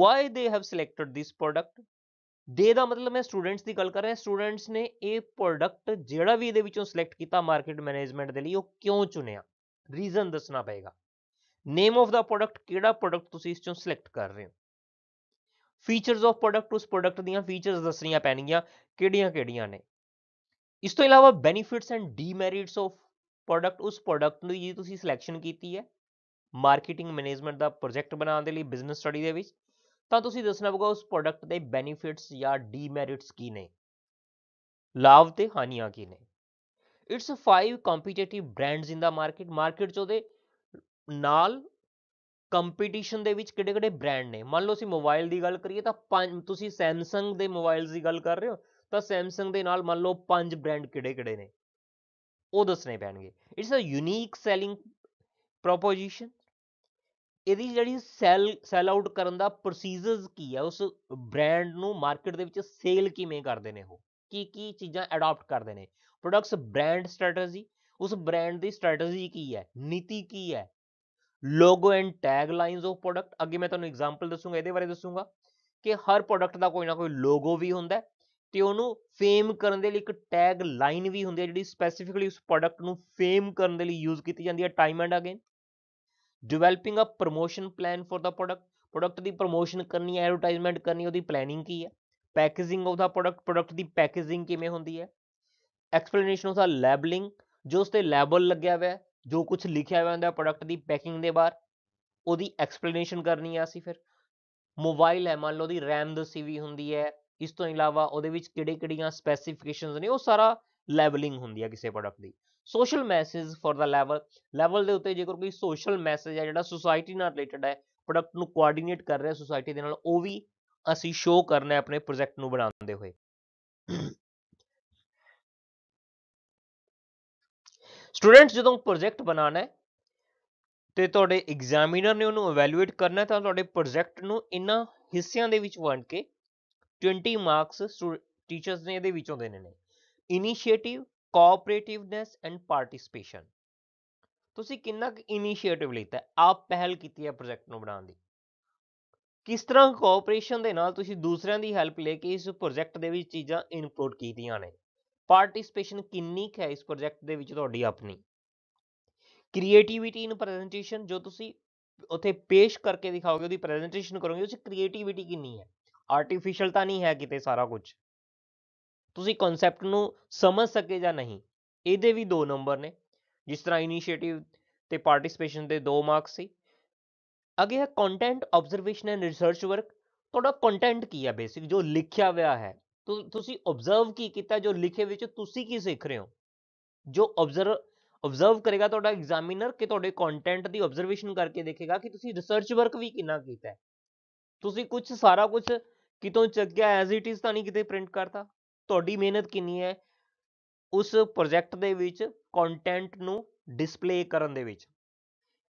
Y they have selected this product ਦੇ ਦਾ ਮਤਲਬ ਮੈਂ ਸਟੂਡੈਂਟਸ ਦੀ ਗੱਲ ਕਰ ਰਿਹਾ ਸਟੂਡੈਂਟਸ ਨੇ ਇਹ ਪ੍ਰੋਡਕਟ ਜਿਹੜਾ ਵੀ ਇਹਦੇ ਵਿੱਚੋਂ ਸਿਲੈਕਟ ਕੀਤਾ ਮਾਰਕੀਟ ਮੈਨੇਜਮੈਂਟ ਦੇ ਲਈ ਉਹ ਕਿਉਂ ਚੁਣਿਆ ਰੀਜ਼ਨ ਦੱਸਣਾ ਪਏਗਾ ਨੇਮ ਆਫ ਦਾ ਪ੍ਰੋਡਕਟ ਕਿਹੜਾ ਪ੍ਰੋਡਕਟ ਤੁਸੀਂ ਇਸ ਚੋਂ ਸਿਲੈਕਟ ਕਰ ਰਹੇ ਹੋ ਫੀਚਰਸ ਆਫ ਪ੍ਰੋਡਕਟ ਉਸ ਪ੍ਰੋਡਕਟ ਦੀਆਂ ਫੀਚਰਸ ਦੱਸਣੀਆਂ ਪੈਣਗੀਆਂ ਕਿਹੜੀਆਂ-ਕਿਹੜੀਆਂ ਨੇ ਇਸ ਤੋਂ ਇਲਾਵਾ benefits and demerits of product ਉਸ ਪ੍ਰੋਡਕਟ ਨੂੰ ਜੇ ਤੁਸੀਂ ਸਿਲੈਕਸ਼ਨ ਕੀਤੀ ਹੈ ਮਾਰਕੀਟਿੰਗ ਮੈਨੇਜਮੈਂਟ ਦਾ ਪ੍ਰੋਜੈਕਟ ਬਣਾਉਣ ਦੇ ਲਈ ਬਿਜ਼ਨਸ ਸਟੱਡੀ ਦੇ ਵਿੱਚ ਤਾਂ ਤੁਸੀਂ ਦੱਸਣਾ ਪਊਗਾ ਉਸ ਪ੍ਰੋਡਕਟ ਦੇ ਬੈਨੀਫਿਟਸ ਜਾਂ ਡੀਮੈਰਿਟਸ ਕੀ ਨੇ ਲਾਭ ਤੇ ਹਾਨੀਆਂ ਕੀ ਨੇ its five competitive brands in the market market ਚ ਉਹਦੇ ਨਾਲ ਕੰਪੀਟੀਸ਼ਨ ਦੇ ਵਿੱਚ ਕਿਹੜੇ ਕਿਹੜੇ ਬ੍ਰਾਂਡ ਨੇ ਮੰਨ ਲਓ ਅਸੀਂ ਮੋਬਾਈਲ ਦੀ ਗੱਲ ਕਰੀਏ ਤਾਂ ਪੰਜ ਤੁਸੀਂ ਸੈਮਸੰਗ ਦੇ ਮੋਬਾਈਲਸ ਦੀ ਗੱਲ ਕਰ ਰਹੇ ਹੋ ਤਾਂ ਸੈਮਸੰਗ ਦੇ ਨਾਲ ਮੰਨ ਲਓ ਪੰਜ ਬ੍ਰਾਂਡ ਕਿਹੜੇ ਕਿਹੜੇ ਨੇ ਉਹ ਦੱਸਣੇ ਪੈਣਗੇ its a unique selling proposition ਇਹਦੀ ਜਿਹੜੀ ਸੈਲ ਸੈਲ ਆਊਟ ਕਰਨ ਦਾ ਪ੍ਰੋਸੀਜਰਸ ਕੀ ਆ ਉਸ ਬ੍ਰਾਂਡ ਨੂੰ ਮਾਰਕੀਟ ਦੇ ਵਿੱਚ ਸੇਲ ਕਿਵੇਂ ਕਰਦੇ ਨੇ ਉਹ ਕੀ ਕੀ ਚੀਜ਼ਾਂ ਅਡਾਪਟ ਕਰਦੇ ਨੇ ਪ੍ਰੋਡਕਟਸ ਬ੍ਰਾਂਡ ਸਟ੍ਰੈਟਜੀ ਉਸ ਬ੍ਰਾਂਡ ਦੀ ਸਟ੍ਰੈਟਜੀ ਕੀ ਹੈ ਨੀਤੀ ਕੀ ਹੈ logo and tag lines of product ਅੱਗੇ ਮੈਂ ਤੁਹਾਨੂੰ ਐਗਜ਼ਾਮਪਲ ਦੱਸੂਗਾ ਇਹਦੇ ਬਾਰੇ ਦੱਸੂਗਾ ਕਿ ਹਰ ਪ੍ਰੋਡਕਟ ਦਾ ਕੋਈ ਨਾ ਕੋਈ ਲੋਗੋ ਵੀ ਹੁੰਦਾ ਤੇ ਉਹਨੂੰ ਫੇਮ ਕਰਨ ਦੇ ਲਈ ਇੱਕ ਟੈਗ ਲਾਈਨ ਵੀ ਹੁੰਦੀ ਹੈ ਜਿਹੜੀ ਸਪੈਸੀਫਿਕਲੀ ਉਸ ਪ੍ਰੋਡਕਟ ਨੂੰ ਫੇਮ ਕਰਨ ਦੇ ਲਈ ਯੂਜ਼ ਕੀਤੀ ਜਾਂਦੀ ਹੈ time and again developing a promotion plan for the product product ਦੀ ਪ੍ਰੋਮੋਸ਼ਨ ਕਰਨੀ ਹੈ ਐਡਵਰਟਾਈਜ਼ਮੈਂਟ ਕਰਨੀ ਉਹਦੀ ਪਲੈਨਿੰਗ ਕੀ ਹੈ packaging of the product product ਦੀ ਪੈਕੇਜਿੰਗ ਕਿਵੇਂ ਹੁੰਦੀ ਹੈ ਐਕਸਪਲੇਨੇਸ਼ਨ ਆਫ ਦਾ ਲੇਬਲਿੰਗ ਜੋ ਉਸ ਤੇ ਲੇਬਲ ਲੱਗਿਆ ਹੋਇਆ ਹੈ ਜੋ ਕੁਝ ਲਿਖਿਆ ਹੋਇਆ ਹੁੰਦਾ ਪ੍ਰੋਡਕਟ ਦੀ ਪੈਕਿੰਗ ਦੇ ਬਾਹਰ ਉਹਦੀ ਐਕਸਪਲੇਨੇਸ਼ਨ ਕਰਨੀ ਆ ਅਸੀਂ ਫਿਰ ਮੋਬਾਈਲ ਹੈ ਮੰਨ ਲਓ ਦੀ RAM ਦੱਸੀ ਵੀ ਹੁੰਦੀ ਹੈ ਇਸ ਤੋਂ ਇਲਾਵਾ ਉਹਦੇ ਵਿੱਚ ਕਿਹੜੇ-ਕਿਹੜੀਆਂ ਸਪੈਸੀਫਿਕੇਸ਼ਨਸ ਨੇ ਉਹ ਸਾਰਾ ਲੈਵਲਿੰਗ ਹੁੰਦੀ ਹੈ ਕਿਸੇ ਪ੍ਰੋਡਕਟ ਦੀ ਸੋਸ਼ਲ ਮੈਸੇਜ ਫॉर ਦਾ ਲੈਵਲ ਲੈਵਲ ਦੇ ਉੱਤੇ ਜੇਕਰ ਕੋਈ ਸੋਸ਼ਲ ਮੈਸੇਜ ਹੈ ਜਿਹੜਾ ਸੋਸਾਇਟੀ ਨਾਲ ਰਿਲੇਟਡ ਹੈ ਪ੍ਰੋਡਕਟ ਨੂੰ ਕੋਆਰਡੀਨੇਟ ਕਰ ਰਿਹਾ ਸੋਸਾਇਟੀ ਦੇ ਨਾਲ ਉਹ ਵੀ ਅਸੀਂ ਸ਼ੋਅ ਕਰਨਾ ਹੈ ਆਪਣੇ ਪ੍ਰੋਜੈਕਟ ਨੂੰ ਬਣਾਉਂਦੇ ਹੋਏ ਸਟੂਡੈਂਟਸ ਜਦੋਂ ਪ੍ਰੋਜੈਕਟ ਬਣਾਣਾ ਹੈ ਤੇ ਤੁਹਾਡੇ ਐਗਜ਼ਾਮੀਨਰ ਨੇ ਉਹਨੂੰ ਇਵੈਲੂਏਟ ਕਰਨਾ ਤਾਂ ਤੁਹਾਡੇ ਪ੍ਰੋਜੈਕਟ ਨੂੰ ਇਨ੍ਹਾਂ ਹਿੱਸਿਆਂ ਦੇ ਵਿੱਚ ਵੰਡ ਕੇ 20 ਮਾਰਕਸ ਟੀਚਰਸ ਨੇ ਇਹਦੇ ਵਿੱਚੋਂ ਦੇਣੇ ਨੇ ਇਨੀਸ਼ੀਏਟਿਵ ਕੋਆਪਰੇਟਿਵਨੈਸ ਐਂਡ ਪਾਰਟਿਸਪੇਸ਼ਨ ਤੁਸੀਂ ਕਿੰਨਾ ਕੁ ਇਨੀਸ਼ੀਏਟਿਵ ਲਿੱਤਾ ਆਪ ਪਹਿਲ ਕੀਤੀ ਹੈ ਪ੍ਰੋਜੈਕਟ ਨੂੰ ਬਣਾਉਣ ਦੀ ਕਿਸ ਤਰ੍ਹਾਂ ਕੋਆਪਰੇਸ਼ਨ ਦੇ ਨਾਲ ਤੁਸੀਂ ਦੂਸਰਿਆਂ ਦੀ ਹੈਲਪ ਲੈ ਕੇ ਇਸ ਪ੍ਰੋਜੈਕਟ ਦੇ ਵਿੱਚ ਚੀਜ਼ਾਂ ਇਨਪੁਟ ਕੀਤੀਆਂ ਨੇ ਪਾਰਟਿਸਪੇਸ਼ਨ ਕਿੰਨੀ ਹੈ ਇਸ ਪ੍ਰੋਜੈਕਟ ਦੇ ਵਿੱਚ ਤੁਹਾਡੀ ਆਪਣੀ ਕ੍ਰੀਏਟੀਵਿਟੀ ਇਨ ਪ੍ਰੈਜੈਂਟੇਸ਼ਨ ਜੋ ਤੁਸੀਂ ਉੱਥੇ ਪੇਸ਼ ਕਰਕੇ ਦਿਖਾਓਗੇ ਉਹਦੀ ਪ੍ਰੈਜੈਂਟੇਸ਼ਨ ਕਰੋਗੇ ਉਸ ਕ੍ਰੀਏਟੀਵਿਟੀ ਕਿੰਨੀ ਹੈ ਆਰਟੀਫੀਸ਼ੀਅਲ ਤਾਂ ਨਹੀਂ ਹੈ ਕਿਤੇ ਸਾਰਾ ਕੁਝ ਤੁਸੀਂ ਕਨਸੈਪਟ ਨੂੰ ਸਮਝ ਸਕੇ ਜਾਂ ਨਹੀਂ ਇਹਦੇ ਵੀ ਦੋ ਨੰਬਰ ਨੇ ਜਿਸ ਤਰ੍ਹਾਂ ਇਨੀਸ਼ੀਏਟਿਵ ਤੇ ਪਾਰਟਿਸਪੇਸ਼ਨ ਦੇ 2 ਮਾਰਕਸ ਸੀ ਅਗੇ ਹੈ content observation and research work ਤੁਹਾਡਾ ਕੰਟੈਂਟ ਕੀ ਹੈ ਬੇਸਿਕ ਜੋ ਲਿਖਿਆ ਹੋਇਆ ਹੈ ਤੁਸੀਂ ਆਬਜ਼ਰਵ ਕੀ ਕੀਤਾ ਜੋ ਲਿਖੇ ਵਿੱਚ ਤੁਸੀਂ ਕੀ ਸਿੱਖ ਰਹੇ ਹੋ ਜੋ ਆਬਜ਼ਰਵ ਆਬਜ਼ਰਵ ਕਰੇਗਾ ਤੁਹਾਡਾ ਐਗਜ਼ਾਮੀਨਰ ਕਿ ਤੁਹਾਡੇ ਕੰਟੈਂਟ ਦੀ ਆਬਜ਼ਰਵੇਸ਼ਨ ਕਰਕੇ ਦੇਖੇਗਾ ਕਿ ਤੁਸੀਂ ਰਿਸਰਚ ਵਰਕ ਵੀ ਕਿੰਨਾ ਕੀਤਾ ਹੈ ਤੁਸੀਂ ਕੁਝ ਸਾਰਾ ਕੁਝ ਕਿਤੋਂ ਚੱਕਿਆ ਐਜ਼ ਇਟ ਇਜ਼ ਤਾਂ ਨਹੀਂ ਕਿਤੇ ਪ੍ਰਿੰਟ ਕਰਤਾ ਤੁਹਾਡੀ ਮਿਹਨਤ ਕਿੰਨੀ ਹੈ ਉਸ ਪ੍ਰੋਜੈਕਟ ਦੇ ਵਿੱਚ ਕੰਟੈਂਟ ਨੂੰ ਡਿਸਪਲੇ ਕਰਨ ਦੇ ਵਿੱਚ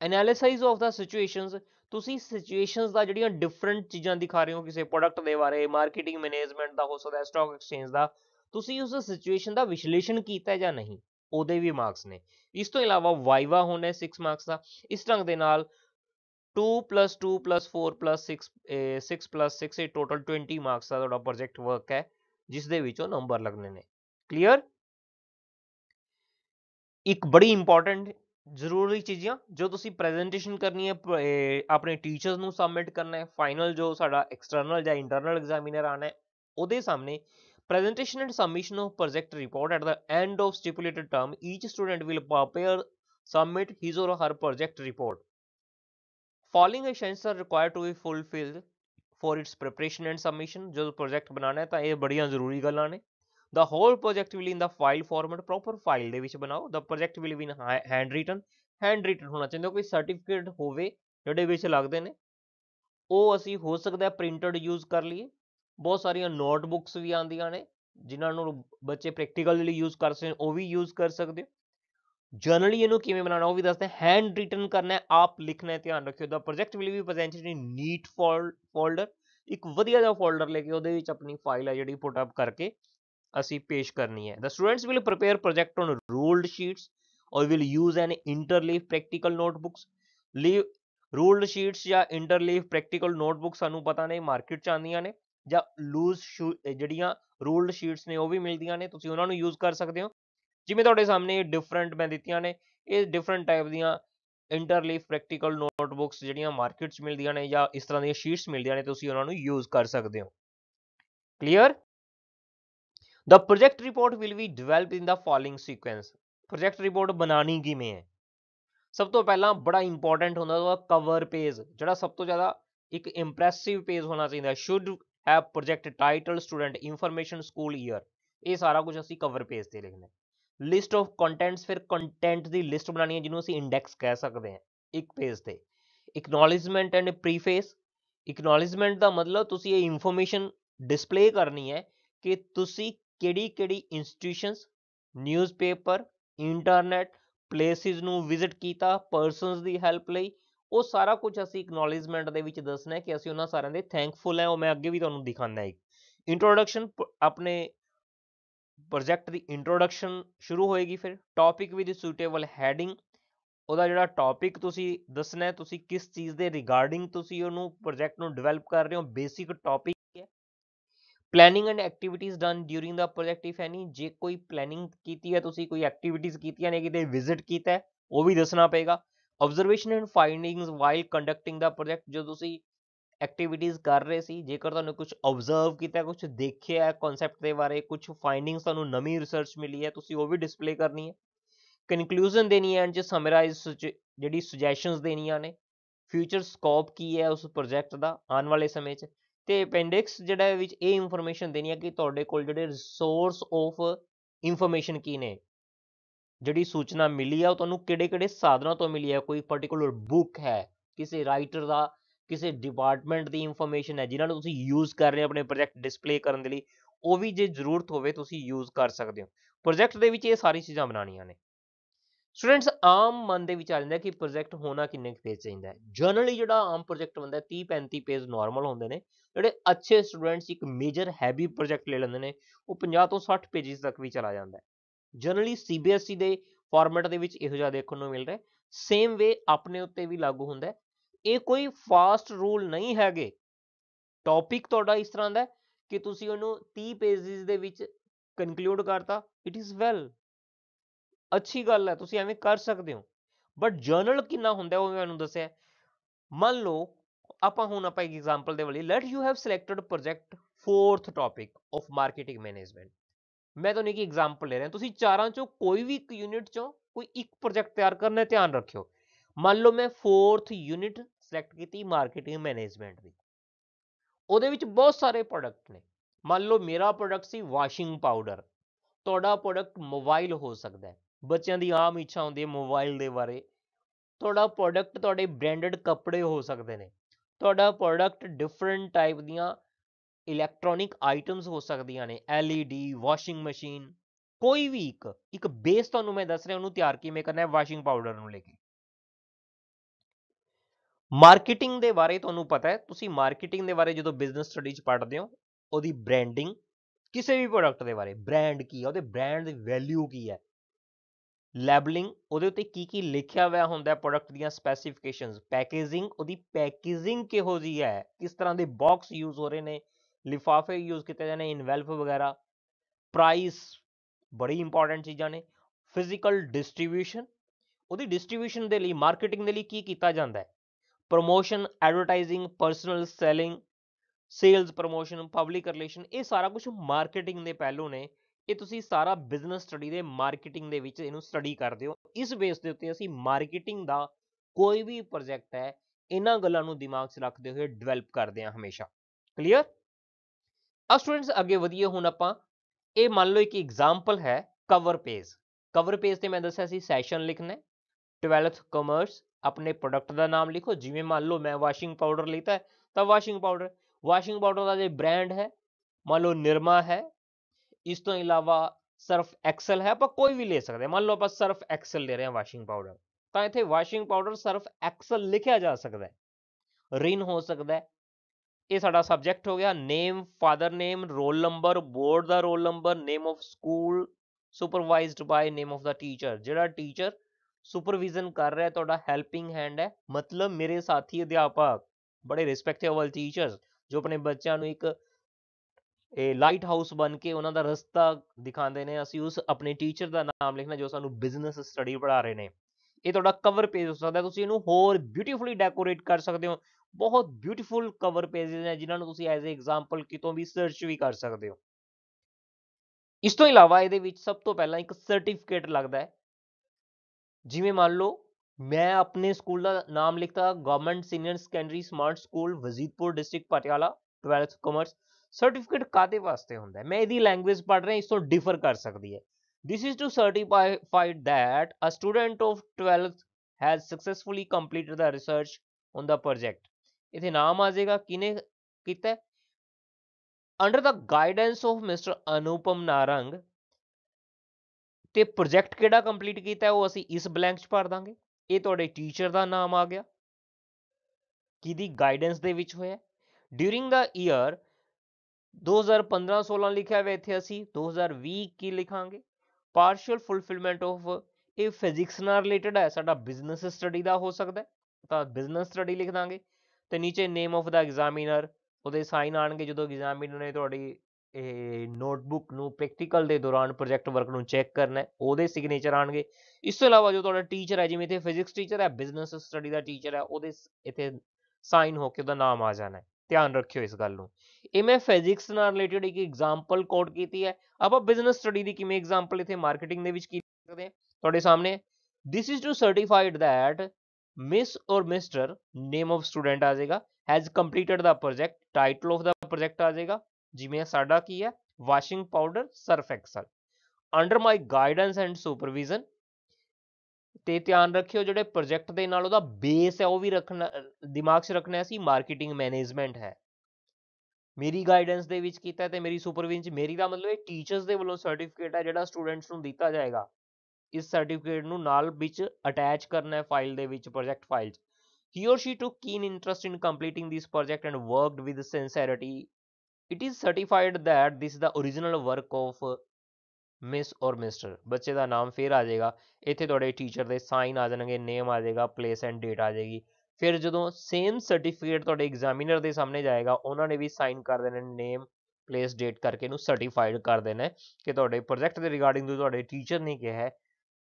ਐਨਾਲਿਸਿਸ ਆਫ ਦਾ ਸਿਚੁਏਸ਼ਨਸ ਤੁਸੀਂ ਸਿਚੁਏਸ਼ਨਸ ਦਾ ਜਿਹੜੀਆਂ ਡਿਫਰੈਂਟ ਚੀਜ਼ਾਂ ਦਿਖਾ ਰਹੇ ਹੋ ਕਿਸੇ ਪ੍ਰੋਡਕਟ ਦੇ ਬਾਰੇ ਮਾਰਕੀਟਿੰਗ ਮੈਨੇਜਮੈਂਟ ਦਾ ਹੋ ਸਕਦਾ ਸਟਾਕ ਐਕਸਚੇਂਜ ਦਾ ਤੁਸੀਂ ਉਸ ਸਿਚੁਏਸ਼ਨ ਦਾ ਵਿਸ਼ਲੇਸ਼ਣ ਕੀਤਾ ਜਾਂ ਨਹੀਂ ਉਹਦੇ ਵੀ ਮਾਰਕਸ ਨੇ ਇਸ ਤੋਂ ਇਲਾਵਾ ਵਾਈਵਾ ਹੋਣਾ ਹੈ 6 ਮਾਰਕਸ ਦਾ ਇਸ ਢੰਗ ਦੇ ਨਾਲ 2 2 4 6 6 6 ਇਹ ਟੋਟਲ 20 ਮਾਰਕਸ ਦਾ ਤੁਹਾਡਾ ਪ੍ਰੋਜੈਕਟ ਵਰਕ ਹੈ ਜਿਸ ਦੇ ਵਿੱਚੋਂ ਨੰਬਰ ਲੱਗਣੇ ਨੇ ਕਲੀਅਰ ਇੱਕ ਬੜੀ ਇੰਪੋਰਟੈਂਟ ਜ਼ਰੂਰੀ ਚੀਜ਼ਾਂ ਜੋ ਤੁਸੀਂ ਪ੍ਰੈਜੈਂਟੇਸ਼ਨ ਕਰਨੀ ਹੈ ਆਪਣੇ ਟੀਚਰਸ ਨੂੰ ਸਬਮਿਟ ਕਰਨਾ ਹੈ ਫਾਈਨਲ ਜੋ ਸਾਡਾ ਐਕਸਟਰਨਲ ਜਾਂ ਇੰਟਰਨਲ ਐਗਜ਼ਾਮੀਨਰ ਆਣਾ ਹੈ ਉਹਦੇ ਸਾਹਮਣੇ presentation and submission of project report at the end of stipulated term each student will prepare submit his or her project report following essence are required to be fulfilled for its preparation and submission ਜਦੋਂ ਪ੍ਰੋਜੈਕਟ ਬਣਾਉਣਾ ਹੈ ਤਾਂ ਇਹ ਬੜੀਆਂ ਜ਼ਰੂਰੀ ਗੱਲਾਂ ਨੇ the whole project will in the file format proper file ਦੇ ਵਿੱਚ ਬਣਾਓ the project will be in hand written hand written ਹੋਣਾ ਚਾਹੀਦਾ ਕੋਈ ਸਰਟੀਫਿਕੇਟ ਹੋਵੇ ਜਿਹੜੇ ਵਿੱਚ ਲੱਗਦੇ ਨੇ ਉਹ ਅਸੀਂ ਹੋ ਸਕਦਾ ਪ੍ਰਿੰਟਡ ਯੂਜ਼ ਕਰ ਲਈਏ ਬਹੁਤ ਸਾਰੀਆਂ ਨੋਟਬੁੱਕਸ ਵੀ ਆਂਦੀਆਂ ਨੇ ਜਿਨ੍ਹਾਂ ਨੂੰ ਬੱਚੇ ਪ੍ਰੈਕਟੀਕਲ ਲਈ ਯੂਜ਼ ਕਰ ਸਕਦੇ ਉਹ ਵੀ ਯੂਜ਼ ਕਰ ਸਕਦੇ ਜਰਨਲੀ ਇਹਨੂੰ ਕਿਵੇਂ ਬਣਾਉਣਾ ਉਹ ਵੀ ਦੱਸਦੇ ਹੈਂਡ ਰਿਟਨ ਕਰਨਾ ਹੈ ਆਪ ਲਿਖਣਾ ਹੈ ਧਿਆਨ ਰੱਖਿਓ the project will be presented in neat folder ਇੱਕ ਵਧੀਆ ਜਿਹਾ ਫੋਲਡਰ ਲੈ ਕੇ ਉਹਦੇ ਵਿੱਚ ਆਪਣੀ ਫਾਈਲ ਹੈ ਜਿਹੜੀ ਪੁਟ ਅਪ ਕਰਕੇ ਅਸੀਂ ਪੇਸ਼ ਕਰਨੀ ਹੈ the students will prepare project on ruled sheets or will use an interleave practical notebooks leave ruled sheets ਜਾਂ ਇੰਟਰਲੀਵ ਪ੍ਰੈਕਟੀਕਲ ਨੋਟਬੁਕਸ ਸਾਨੂੰ ਪਤਾ ਨਹੀਂ ਮਾਰਕੀਟ ਚ ਆਉਂਦੀਆਂ ਨੇ ਜਾਂ ਲੂਜ਼ ਜਿਹੜੀਆਂ ਰੂਲਡ ਸ਼ੀਟਸ ਨੇ ਉਹ ਵੀ ਮਿਲਦੀਆਂ ਨੇ ਤੁਸੀਂ ਉਹਨਾਂ ਨੂੰ ਯੂਜ਼ ਕਰ ਸਕਦੇ ਹੋ ਜਿਵੇਂ ਤੁਹਾਡੇ ਸਾਹਮਣੇ ਡਿਫਰੈਂਟ ਮੈਂ ਦਿੱਤੀਆਂ ਨੇ ਇਹ ਡਿਫਰੈਂਟ ਟਾਈਪ ਦੀਆਂ ਇੰਟਰਲੀਫ ਪ੍ਰੈਕਟੀਕਲ ਨੋਟਬੁਕਸ ਜਿਹੜੀਆਂ ਮਾਰਕੀਟਸ ਮਿਲਦੀਆਂ ਨੇ ਜਾਂ ਇਸ ਤਰ੍ਹਾਂ ਦੀਆਂ ਸ਼ੀਟਸ ਮਿਲਦੀਆਂ ਨੇ ਤੁਸੀਂ ਉਹਨਾਂ ਨੂੰ ਯੂਜ਼ ਕਰ ਸਕਦੇ ਹੋ clear the project report will be developed in the following sequence project report ਬਣਾਣੀ ਕਿਵੇਂ ਹੈ ਸਭ ਤੋਂ ਪਹਿਲਾਂ ਬੜਾ ਇੰਪੋਰਟੈਂਟ ਹੁੰਦਾ ਉਹ ਕਵਰ ਪੇਜ ਜਿਹੜਾ ਸਭ ਤੋਂ ਜ਼ਿਆਦਾ ਇੱਕ ਇੰਪ੍ਰੈਸਿਵ ਪੇਜ ਹੋਣਾ ਚਾਹੀਦਾ should have project title student information school year ਇਹ ਸਾਰਾ ਕੁਝ ਅਸੀਂ ਕਵਰ ਪੇਜ ਤੇ ਲਿਖਣਾ ਲਿਸਟ ਆਫ ਕੰਟੈਂਟਸ ਫਿਰ ਕੰਟੈਂਟ ਦੀ ਲਿਸਟ ਬਣਾਣੀ ਹੈ ਜਿਹਨੂੰ ਅਸੀਂ ਇੰਡੈਕਸ ਕਹਿ ਸਕਦੇ ਹਾਂ ਇੱਕ ਪੇਜ ਤੇ ਇਕਨੋਲਜਮੈਂਟ ਐਂਡ ਪ੍ਰੀਫੇਸ ਇਕਨੋਲਜਮੈਂਟ ਦਾ ਮਤਲਬ ਤੁਸੀਂ ਇਹ ਇਨਫੋਰਮੇਸ਼ਨ ਡਿਸਪਲੇ ਕਰਨੀ ਹੈ ਕਿ ਤੁਸੀਂ ਕਿਹੜੀ ਕਿਹੜੀ ਇੰਸਟੀਟਿਊਸ਼ਨਸ ਨਿਊਜ਼ਪੇਪਰ ਇੰਟਰਨੈਟ ਪਲੇਸਿਸ ਨੂੰ ਵਿਜ਼ਿਟ ਕੀਤਾ ਪਰਸਨਸ ਦੀ ਹੈਲਪ ਲਈ ਉਹ ਸਾਰਾ ਕੁਝ ਅਸੀਂ ਐਕਨੋਲੇਜਮੈਂਟ ਦੇ ਵਿੱਚ ਦੱਸਣਾ ਹੈ ਕਿ ਅਸੀਂ ਉਹਨਾਂ ਸਾਰਿਆਂ ਦੇ ਥੈਂਕਫੁਲ ਹਾਂ ਉਹ ਮੈਂ ਅੱਗੇ ਵੀ ਤੁਹਾਨੂੰ ਦਿਖਾਣਾ ਹੈ ਇੰਟਰੋਡਕਸ਼ਨ ਆਪਣੇ ਪ੍ਰੋਜੈਕਟ ਦੀ ਇੰਟਰੋਡਕਸ਼ਨ ਸ਼ੁਰੂ ਹੋਏਗੀ ਫਿਰ ਟੌਪਿਕ ਵਿਦ ਸੂਟੇਬਲ ਹੈਡਿੰਗ ਉਹਦਾ ਜਿਹੜਾ ਟੌਪਿਕ ਤੁਸੀਂ ਦੱਸਣਾ ਹੈ ਤੁਸੀਂ ਕਿਸ ਚੀਜ਼ ਦੇ ਰਿਗਾਰਡਿੰਗ ਤੁਸੀਂ ਉਹਨੂੰ ਪ੍ਰੋਜੈਕਟ ਨੂੰ ਡਿਵੈਲਪ ਕਰ ਰਹੇ ਹੋ basic topic planning and activities done during the project if any ਜੇ ਕੋਈ ਪਲੈਨਿੰਗ ਕੀਤੀ ਹੈ ਤੁਸੀਂ ਕੋਈ ਐਕਟੀਵਿਟੀਜ਼ ਕੀਤੀਆਂ ਨੇ ਕਿਤੇ ਵਿਜ਼ਿਟ ਕੀਤਾ ਉਹ ਵੀ ਦੱਸਣਾ ਪਏਗਾ observation and findings while conducting the project ਜੋ ਤੁਸੀਂ ਐਕਟੀਵਿਟੀਜ਼ ਕਰ ਰਹੇ ਸੀ ਜੇਕਰ ਤੁਹਾਨੂੰ ਕੁਝ ਆਬਜ਼ਰਵ ਕੀਤਾ ਕੁਝ ਦੇਖਿਆ ਕਨਸੈਪਟ ਦੇ ਬਾਰੇ ਕੁਝ ਫਾਈਂਡਿੰਗਸ ਤੁਹਾਨੂੰ ਨਵੀਂ ਰਿਸਰਚ ਮਿਲੀ ਹੈ ਤੁਸੀਂ ਉਹ ਵੀ ਡਿਸਪਲੇ ਕਰਨੀ ਹੈ ਕਨਕਲੂਜਨ ਦੇਣੀ ਹੈ ਐਂਡ ਜੇ ਸਮਰਾਈਜ਼ ਜਿਹੜੀ ਸੁਜੈਸ਼ਨਸ ਦੇਣੀਆਂ ਨੇ ਫਿਊਚਰ ਸਕੋਪ ਕੀ ਹੈ ਉਸ ਪ੍ਰੋਜੈਕਟ ਦਾ ਆਉਣ ਵਾਲੇ ਸਮੇਂ 'ਚ ਤੇ ਅਪੈਂਡਿਕਸ ਜਿਹੜਾ ਵਿੱਚ ਇਹ ਇਨਫੋਰਮੇਸ਼ਨ ਦੇਣੀ ਹੈ ਕਿ ਤੁਹਾਡੇ ਕੋਲ ਜਿਹੜੇ ਰਿਸੋਰਸ ਆਫ ਇਨਫੋਰਮੇਸ਼ਨ ਕੀ ਨੇ ਜਿਹੜੀ ਸੂਚਨਾ ਮਿਲੀ ਆ ਉਹ ਤੁਹਾਨੂੰ ਕਿਹੜੇ-ਕਿਹੜੇ ਸਾਧਨਾਂ ਤੋਂ ਮਿਲੀ ਆ ਕੋਈ ਪਾਰਟਿਕੂਲਰ ਬੁੱਕ ਹੈ ਕਿਸੇ ਰਾਈਟਰ ਦਾ ਕਿਸੇ ਡਿਪਾਰਟਮੈਂਟ ਦੀ ਇਨਫੋਰਮੇਸ਼ਨ ਹੈ ਜਿਨ੍ਹਾਂ ਨੂੰ ਤੁਸੀਂ ਯੂਜ਼ ਕਰ ਰਹੇ ਹੋ ਆਪਣੇ ਪ੍ਰੋਜੈਕਟ ਡਿਸਪਲੇ ਕਰਨ ਦੇ ਲਈ ਉਹ ਵੀ ਜੇ ਜ਼ਰੂਰਤ ਹੋਵੇ ਤੁਸੀਂ ਯੂਜ਼ ਕਰ ਸਕਦੇ ਹੋ ਪ੍ਰੋਜੈਕਟ ਦੇ ਵਿੱਚ ਇਹ ਸਾਰੀ ਚੀਜ਼ਾਂ ਬਣਾਉਣੀਆਂ ਨੇ ਸਟੂਡੈਂਟਸ ਆਮ ਮਨ ਦੇ ਵਿੱਚ ਆ ਜਾਂਦਾ ਕਿ ਪ੍ਰੋਜੈਕਟ ਹੋਣਾ ਕਿੰਨੇ ਕੁ ਪੇਜ ਚਾਹੀਦਾ ਹੈ ਜਨਰਲੀ ਜਿਹੜਾ ਆਮ ਪ੍ਰੋਜੈਕਟ ਹੁੰਦਾ 30 35 ਪੇਜ ਨਾਰਮਲ ਹੁੰਦੇ ਨੇ ਜਿਹੜੇ ਅੱਛੇ ਸਟੂਡੈਂਟਸ ਇੱਕ ਮੇਜਰ ਹੈਵੀ ਪ੍ਰੋਜੈਕਟ ਲੈ ਲੈਂਦੇ ਨੇ ਉਹ 50 ਤੋਂ 60 ਪੇजेस ਤੱਕ ਵੀ ਚਲਾ ਜਾਂਦਾ ਹੈ ਜਨਰਲੀ ਸੀਬੀਐਸਈ e ਦੇ ਫਾਰਮੈਟ ਦੇ ਵਿੱਚ ਇਹੋ ਜਿਹਾ ਦੇਖਣ ਨੂੰ ਮਿਲ ਰਿਹਾ ਸੇਮ ਵੇ ਆਪਣੇ ਉੱਤੇ ਵੀ ਲਾਗੂ ਹੁੰਦਾ ਇਹ ਕੋਈ ਫਾਸਟ ਰੂਲ ਨਹੀਂ ਹੈਗੇ ਟੌਪਿਕ ਤੁਹਾਡਾ ਇਸ ਤਰ੍ਹਾਂ ਦਾ ਕਿ ਤੁਸੀਂ ਉਹਨੂੰ 30 ਪੇजेस ਦੇ ਵਿੱਚ ਕਨਕਲੂਡ ਕਰਤਾ ਇਟ ਇਜ਼ ਵੈਲ ਅੱਛੀ ਗੱਲ ਹੈ ਤੁਸੀਂ ਐਵੇਂ ਕਰ ਸਕਦੇ ਹੋ ਬਟ ਜਰਨਲ ਕਿੰਨਾ ਹੁੰਦਾ ਉਹ ਮੈਨੂੰ ਦੱਸਿਆ ਮੰਨ ਲਓ ਆਪਾਂ ਹੁਣ ਆਪਾਂ ਇੱਕ ਐਗਜ਼ਾਮਪਲ ਦੇ ਵਾਲੀ let you have selected project fourth topic of marketing management ਮੈਂ ਤੁਹਾਨੂੰ ਇੱਕ ਐਗਜ਼ਾਮਪਲ ਲੈ ਰਿਹਾ ਤੁਸੀਂ ਚਾਰਾਂ ਚੋਂ ਕੋਈ ਵੀ ਇੱਕ ਯੂਨਿਟ ਚੋਂ ਕੋਈ ਇੱਕ ਪ੍ਰੋਜੈਕਟ ਤਿਆਰ ਕਰਨਾ ਧਿਆਨ ਰੱਖਿਓ ਮੰਨ ਲਓ ਮੈਂ ਫੋਰਥ ਯੂਨਿਟ ਸਿਲੈਕਟ ਕੀਤੀ ਮਾਰਕੀਟਿੰਗ ਮੈਨੇਜਮੈਂਟ ਦੀ ਉਹਦੇ ਵਿੱਚ ਬਹੁਤ ਸਾਰੇ ਪ੍ਰੋਡਕਟ ਨੇ ਮੰਨ ਲਓ ਮੇਰਾ ਪ੍ਰੋਡਕਟ ਸੀ ਵਾਸ਼ਿੰਗ ਪਾਊਡਰ ਤੁਹਾਡਾ ਪ੍ਰੋਡਕਟ ਮੋਬਾਈਲ ਹੋ ਸਕਦਾ ਹੈ ਬੱਚਿਆਂ ਦੀ ਆਮ ਇੱਛਾ ਹੁੰਦੀ ਹੈ ਮੋਬਾਈਲ ਦੇ ਬਾਰੇ ਤੁਹਾਡਾ ਪ੍ਰੋਡਕਟ ਤੁਹਾਡੇ ਬ੍ਰਾਂਡਡ ਕੱਪੜੇ ਹੋ ਸਕਦੇ ਨੇ ਤੁਹਾਡਾ ਪ੍ਰੋਡਕਟ ਡਿਫਰੈਂਟ ਟਾਈਪ ਦੀਆਂ ਇਲੈਕਟ੍ਰੋਨਿਕ ਆਈਟਮਸ ਹੋ ਸਕਦੀਆਂ ਨੇ LED ਵਾਸ਼ਿੰਗ ਮਸ਼ੀਨ ਕੋਈ ਵੀ ਇੱਕ ਇੱਕ ਬੇਸ ਤੁਹਾਨੂੰ ਮੈਂ ਦੱਸ ਰਿਹਾ ਉਹਨੂੰ ਤਿਆਰ ਕਿਵੇਂ ਕਰਨਾ ਹੈ ਵਾਸ਼ਿੰਗ ਪਾਊਡਰ ਨੂੰ ਲੈ ਕੇ ਮਾਰਕੀਟਿੰਗ ਦੇ ਬਾਰੇ ਤੁਹਾਨੂੰ ਪਤਾ ਹੈ ਤੁਸੀਂ ਮਾਰਕੀਟਿੰਗ ਦੇ ਬਾਰੇ ਜਦੋਂ ਬਿਜ਼ਨਸ ਸਟੱਡੀ ਚ ਪੜ੍ਹਦੇ ਹੋ ਉਹਦੀ ਬ੍ਰਾਂਡਿੰਗ ਕਿਸੇ ਵੀ ਪ੍ਰੋਡਕਟ ਦੇ ਬਾਰੇ ਬ੍ਰਾਂਡ ਕੀ ਹੈ ਉਹਦੇ ਬ੍ਰਾਂਡ ਦੀ ਵੈਲਿਊ ਕੀ ਹੈ ਲੇਬਲਿੰਗ ਉਹਦੇ ਉੱਤੇ ਕੀ ਕੀ ਲਿਖਿਆ ਹੋਇਆ ਹੁੰਦਾ ਹੈ ਪ੍ਰੋਡਕਟ ਦੀਆਂ ਸਪੈਸੀਫਿਕੇਸ਼ਨਸ ਪੈਕੇਜਿੰਗ ਉਹਦੀ ਪੈਕੇਜਿੰਗ ਕਿਹੋ ਜੀ ਹੈ ਕਿਸ ਤਰ੍ਹਾਂ ਦੇ ਬਾਕਸ ਯੂਜ਼ ਹੋ ਰਹੇ ਨੇ ਲਿਫਾਫੇ ਯੂਜ਼ ਕੀਤੇ ਜਾਂਦੇ ਨੇ ਇਨਵੈਲਪ ਵਗੈਰਾ ਪ੍ਰਾਈਸ ਬੜੀ ਇੰਪੋਰਟੈਂਟ ਚੀਜ਼ਾਂ ਨੇ ਫਿਜ਼ੀਕਲ ਡਿਸਟ੍ਰੀਬਿਊਸ਼ਨ ਉਹਦੀ ਡਿਸਟ੍ਰੀਬਿਊਸ਼ਨ ਦੇ ਲਈ ਮਾਰਕੀਟਿੰਗ ਦੇ ਲਈ ਕੀ ਕੀਤਾ ਜਾਂਦਾ ਹੈ promotion advertising personal selling sales promotion public relation ਇਹ ਸਾਰਾ ਕੁਝ ਮਾਰਕੀਟਿੰਗ ਦੇ ਪਹਿਲੂ ਨੇ ਇਹ ਤੁਸੀਂ ਸਾਰਾ ਬਿਜ਼ਨਸ ਸਟੱਡੀ ਦੇ ਮਾਰਕੀਟਿੰਗ ਦੇ ਵਿੱਚ ਇਹਨੂੰ ਸਟੱਡੀ ਕਰਦੇ ਹੋ ਇਸ ਬੇਸ ਦੇ ਉੱਤੇ ਅਸੀਂ ਮਾਰਕੀਟਿੰਗ ਦਾ ਕੋਈ ਵੀ ਪ੍ਰੋਜੈਕਟ ਹੈ ਇਹਨਾਂ ਗੱਲਾਂ ਨੂੰ ਦਿਮਾਗ 'ਚ ਰੱਖਦੇ ਹੋਏ ਡਿਵੈਲਪ ਕਰਦੇ ਆ ਹਮੇਸ਼ਾ ਕਲੀਅਰ ਆ ਸਟੂਡੈਂਟਸ ਅੱਗੇ ਵਧੀਏ ਹੁਣ ਆਪਾਂ ਇਹ ਮੰਨ ਲਓ ਇੱਕ ਐਗਜ਼ਾਮਪਲ ਹੈ ਕਵਰ ਪੇਜ ਕਵਰ ਪੇਜ ਤੇ ਮੈਂ ਦੱਸਿਆ ਸੀ ਸੈਸ਼ਨ ਲਿਖਣਾ 12th ਕਮਰਸ ਆਪਣੇ ਪ੍ਰੋਡਕਟ ਦਾ ਨਾਮ ਲਿਖੋ ਜਿਵੇਂ ਮੰਨ ਲਓ ਮੈਂ ਵਾਸ਼ਿੰਗ ਪਾਊਡਰ ਲਿਖਤਾ ਤਾਂ ਵਾਸ਼ਿੰਗ ਪਾਊਡਰ ਵਾਸ਼ਿੰਗ ਪਾਊਡਰ ਦਾ ਜੇ ਬ੍ਰਾਂਡ ਹੈ ਮੰਨ ਲਓ ਨਿਰਮਾ ਹੈ ਇਸ ਤੋਂ ਇਲਾਵਾ ਸਰਫ ਐਕਸਲ ਹੈ ਆਪਾਂ ਕੋਈ ਵੀ ਲੈ ਸਕਦੇ ਮੰਨ ਲਓ ਆਪਾਂ ਸਰਫ ਐਕਸਲ ਲੈ ਰਹੇ ਹਾਂ ਵਾਸ਼ਿੰਗ ਪਾਊਡਰ ਤਾਂ ਇੱਥੇ ਵਾਸ਼ਿੰਗ ਪਾਊਡਰ ਸਰਫ ਐਕਸਲ ਲਿਖਿਆ ਜਾ ਸਕਦਾ ਹੈ ਰਿਨ ਹੋ ਸਕਦਾ ਇਹ ਸਾਡਾ ਸਬਜੈਕਟ ਹੋ ਗਿਆ name father name roll number board ਦਾ roll number name of school supervised by name of the teacher ਜਿਹੜਾ ਟੀਚਰ ਸੁਪਰਵਿਜ਼ਨ ਕਰ ਰਿਹਾ ਤੁਹਾਡਾ ਹੈਲਪਿੰਗ ਹੈਂਡ ਹੈ ਮਤਲਬ ਮੇਰੇ ਸਾਥੀ ਅਧਿਆਪਕ ਬੜੇ ਰਿਸਪੈਕਟੇਬਲ ਟੀਚਰਸ ਜੋ ਆਪਣੇ ਬੱਚਿਆਂ ਨੂੰ ਇੱਕ ਇਹ ਲਾਈਟ ਹਾਊਸ ਬਣ ਕੇ ਉਹਨਾਂ ਦਾ ਰਸਤਾ ਦਿਖਾਉਂਦੇ ਨੇ ਅਸੀਂ ਉਸ ਆਪਣੇ ਟੀਚਰ ਦਾ ਨਾਮ ਲਿਖਣਾ ਜੋ ਸਾਨੂੰ ਬਿਜ਼ਨਸ ਸਟੱਡੀ ਪੜ੍ਹਾ ਰਹੇ ਨੇ ਇਹ ਤੁਹਾਡਾ ਕਵਰ ਪੇਜ ਹੋ ਸਕਦਾ ਤੁਸੀਂ ਇਹਨੂੰ ਹੋਰ ਬਿਊਟੀਫੁਲੀ ਡੈਕੋਰੇਟ ਕਰ ਸਕਦੇ ਹੋ ਬਹੁਤ ਬਿਊਟੀਫੁਲ ਕਵਰ ਪੇजेस ਨੇ ਜਿਨ੍ਹਾਂ ਨੂੰ ਤੁਸੀਂ ਐਜ਼ ਅ ਐਗਜ਼ਾਮਪਲ ਕਿਤੋਂ ਵੀ ਸਰਚ ਵੀ ਕਰ ਸਕਦੇ ਹੋ ਇਸ ਤੋਂ ਇਲਾਵਾ ਇਹਦੇ ਵਿੱਚ ਸਭ ਤੋਂ ਪਹਿਲਾਂ ਇੱਕ ਸਰਟੀਫਿਕੇਟ ਲੱਗਦਾ ਹੈ ਜਿਵੇਂ ਮੰਨ ਲਓ ਮੈਂ ਆਪਣੇ ਸਕੂਲ ਦਾ ਨਾਮ ਲਿਖਤਾ government senior secondary smart school Wazidpur district Patiala 12th commerce certificate ਕਾਦੇ ਵਾਸਤੇ ਹੁੰਦਾ ਮੈਂ ਇਹਦੀ ਲੈਂਗੁਏਜ ਪੜ੍ਹ ਰਿਹਾ ਇਸ ਤੋਂ ਡਿਫਰ ਕਰ ਸਕਦੀ ਹੈ this is to certify that a student of 12th has successfully completed the research on the project ਇਥੇ ਨਾਮ ਆ ਜਾਏਗਾ ਕਿਨੇ ਕੀਤਾ under the guidance of mister Anupam Narang ਤੇ ਪ੍ਰੋਜੈਕਟ ਕਿਹੜਾ ਕੰਪਲੀਟ ਕੀਤਾ ਉਹ ਅਸੀਂ ਇਸ ਬਲੈਂਕ ਚ ਭਰ ਦਾਂਗੇ ਇਹ ਤੁਹਾਡੇ ਟੀਚਰ ਦਾ ਨਾਮ ਆ ਗਿਆ ਕਿਹਦੀ ਗਾਈਡੈਂਸ ਦੇ ਵਿੱਚ ਹੋਇਆ ਡਿਊਰਿੰਗ ਦਾ ਈਅਰ 2015-16 ਲਿਖਿਆ ਹੋਇਆ ਇੱਥੇ ਅਸੀਂ 2020 ਕੀ ਲਿਖਾਂਗੇ ਪਾਰਸ਼ੀਅਲ ਫੁਲਫਿਲਮੈਂਟ ਆਫ ਇਹ ਫਿਜ਼ਿਕਸ ਨਾਲ ਰਿਲੇਟਡ ਹੈ ਸਾਡਾ ਬਿਜ਼ਨਸ ਸਟੱਡੀ ਦਾ ਹੋ ਸਕਦਾ ਤਾਂ ਬਿਜ਼ਨਸ ਸਟੱਡੀ ਲਿਖ ਦਾਂਗੇ ਤੇ ਨੀਚੇ ਨੇਮ ਆਫ ਦਾ ਐਗਜ਼ਾਮੀਨਰ ਉਹਦੇ ਸਾਈਨ ਆਣਗੇ ਜਦੋਂ ਐਗਜ਼ਾਮੀਨਰ ਨੇ ਤੁਹਾਡੀ ਇਹ ਨੋਟਬੁੱਕ ਨੂੰ ਪ੍ਰੈਕਟੀਕਲ ਦੇ ਦੌਰਾਨ ਪ੍ਰੋਜੈਕਟ ਵਰਕ ਨੂੰ ਚੈੱਕ ਕਰਨਾ ਹੈ ਉਹਦੇ ਸਿਗਨੇਚਰ ਆਣਗੇ ਇਸ ਤੋਂ ਇਲਾਵਾ ਜੋ ਤੁਹਾਡਾ ਟੀਚਰ ਹੈ ਜਿਵੇਂ ਇੱਥੇ ਫਿਜ਼ਿਕਸ ਟੀਚਰ ਹੈ ਬਿਜ਼ਨਸ ਸਟੱਡੀ ਦਾ ਟੀਚਰ ਹੈ ਉਹਦੇ ਇੱਥੇ ਸਾਈਨ ਹੋ ਕੇ ਉਹਦਾ ਨਾਮ ਆ ਜਾਣਾ ਹੈ ਧਿਆਨ ਰੱਖਿਓ ਇਸ ਗੱਲ ਨੂੰ ਇਹ ਮੈਂ ਫਿਜ਼ਿਕਸ ਨਾਲ ਰਿਲੇਟਡ ਇੱਕ ਐਗਜ਼ਾਮਪਲ ਕੋਡ ਕੀਤੀ ਹੈ ਆਪਾਂ ਬਿਜ਼ਨਸ ਸਟੱਡੀ ਦੀ ਕਿਵੇਂ ਐਗਜ਼ਾਮਪਲ ਇਥੇ ਮਾਰਕੀਟਿੰਗ ਦੇ ਵਿੱਚ ਕੀ ਕਰਦੇ ਹਾਂ ਤੁਹਾਡੇ ਸਾਹਮਣੇ this is to certified that miss or mister name of student ਆ ਜਾਏਗਾ has completed the project title of the project ਆ ਜਾਏਗਾ ਜਿਵੇਂ ਸਾਡਾ ਕੀ ਹੈ washing powder Surf Excel under my guidance and supervision ਤੇ ਧਿਆਨ ਰੱਖਿਓ ਜਿਹੜੇ ਪ੍ਰੋਜੈਕਟ ਦੇ ਨਾਲ ਉਹਦਾ ਬੇਸ ਹੈ ਉਹ ਵੀ ਰੱਖਣਾ ਦਿਮਾਗ 'ਚ ਰੱਖਣਾ ਸੀ ਮਾਰਕੀਟਿੰਗ ਮੈਨੇਜਮੈਂਟ ਹੈ ਮੇਰੀ ਗਾਈਡੈਂਸ ਦੇ ਵਿੱਚ ਕੀਤਾ ਤੇ ਮੇਰੀ ਸੁਪਰਵਿਜ਼ਨ ਚ ਮੇਰੀ ਦਾ ਮਤਲਬ ਇਹ ਟੀਚਰਸ ਦੇ ਵੱਲੋਂ ਸਰਟੀਫਿਕੇਟ ਹੈ ਜਿਹੜਾ ਸਟੂਡੈਂਟਸ ਨੂੰ ਦਿੱਤਾ ਜਾਏਗਾ ਇਸ ਸਰਟੀਫਿਕੇਟ ਨੂੰ ਨਾਲ ਵਿੱਚ ਅਟੈਚ ਕਰਨਾ ਹੈ ਫਾਈਲ ਦੇ ਵਿੱਚ ਪ੍ਰੋਜੈਕਟ ਫਾਈਲ ਚ ਹੀ or she to keen interest in completing this project and worked with sincerity it is certified that this is the original work of miss or mister ਬੱਚੇ ਦਾ ਨਾਮ ਫੇਰ ਆ ਜਾਏਗਾ ਇੱਥੇ ਤੁਹਾਡੇ ਟੀਚਰ ਦੇ ਸਾਈਨ ਆ ਜਾਣਗੇ ਨੇਮ ਆ ਜਾਏਗਾ ਪਲੇਸ ਐਂਡ ਡੇਟ ਆ ਜਾਏਗੀ ਫਿਰ ਜਦੋਂ ਸੇਮ ਸਰਟੀਫਿਕੇਟ ਤੁਹਾਡੇ ਐਗਜ਼ਾਮੀਨਰ ਦੇ ਸਾਹਮਣੇ ਜਾਏਗਾ ਉਹਨਾਂ ਨੇ ਵੀ ਸਾਈਨ ਕਰ ਦੇਣਾ ਨੇਮ ਪਲੇਸ ਡੇਟ ਕਰਕੇ ਇਹਨੂੰ ਸਰਟੀਫਾਈਡ ਕਰ ਦੇਣਾ ਕਿ ਤੁਹਾਡੇ ਪ੍ਰੋਜੈਕਟ ਦੇ ਰਿਗਾਰਡਿੰਗ ਜੋ ਤੁਹਾਡੇ ਟੀਚਰ ਨੇ ਕਿਹਾ ਹੈ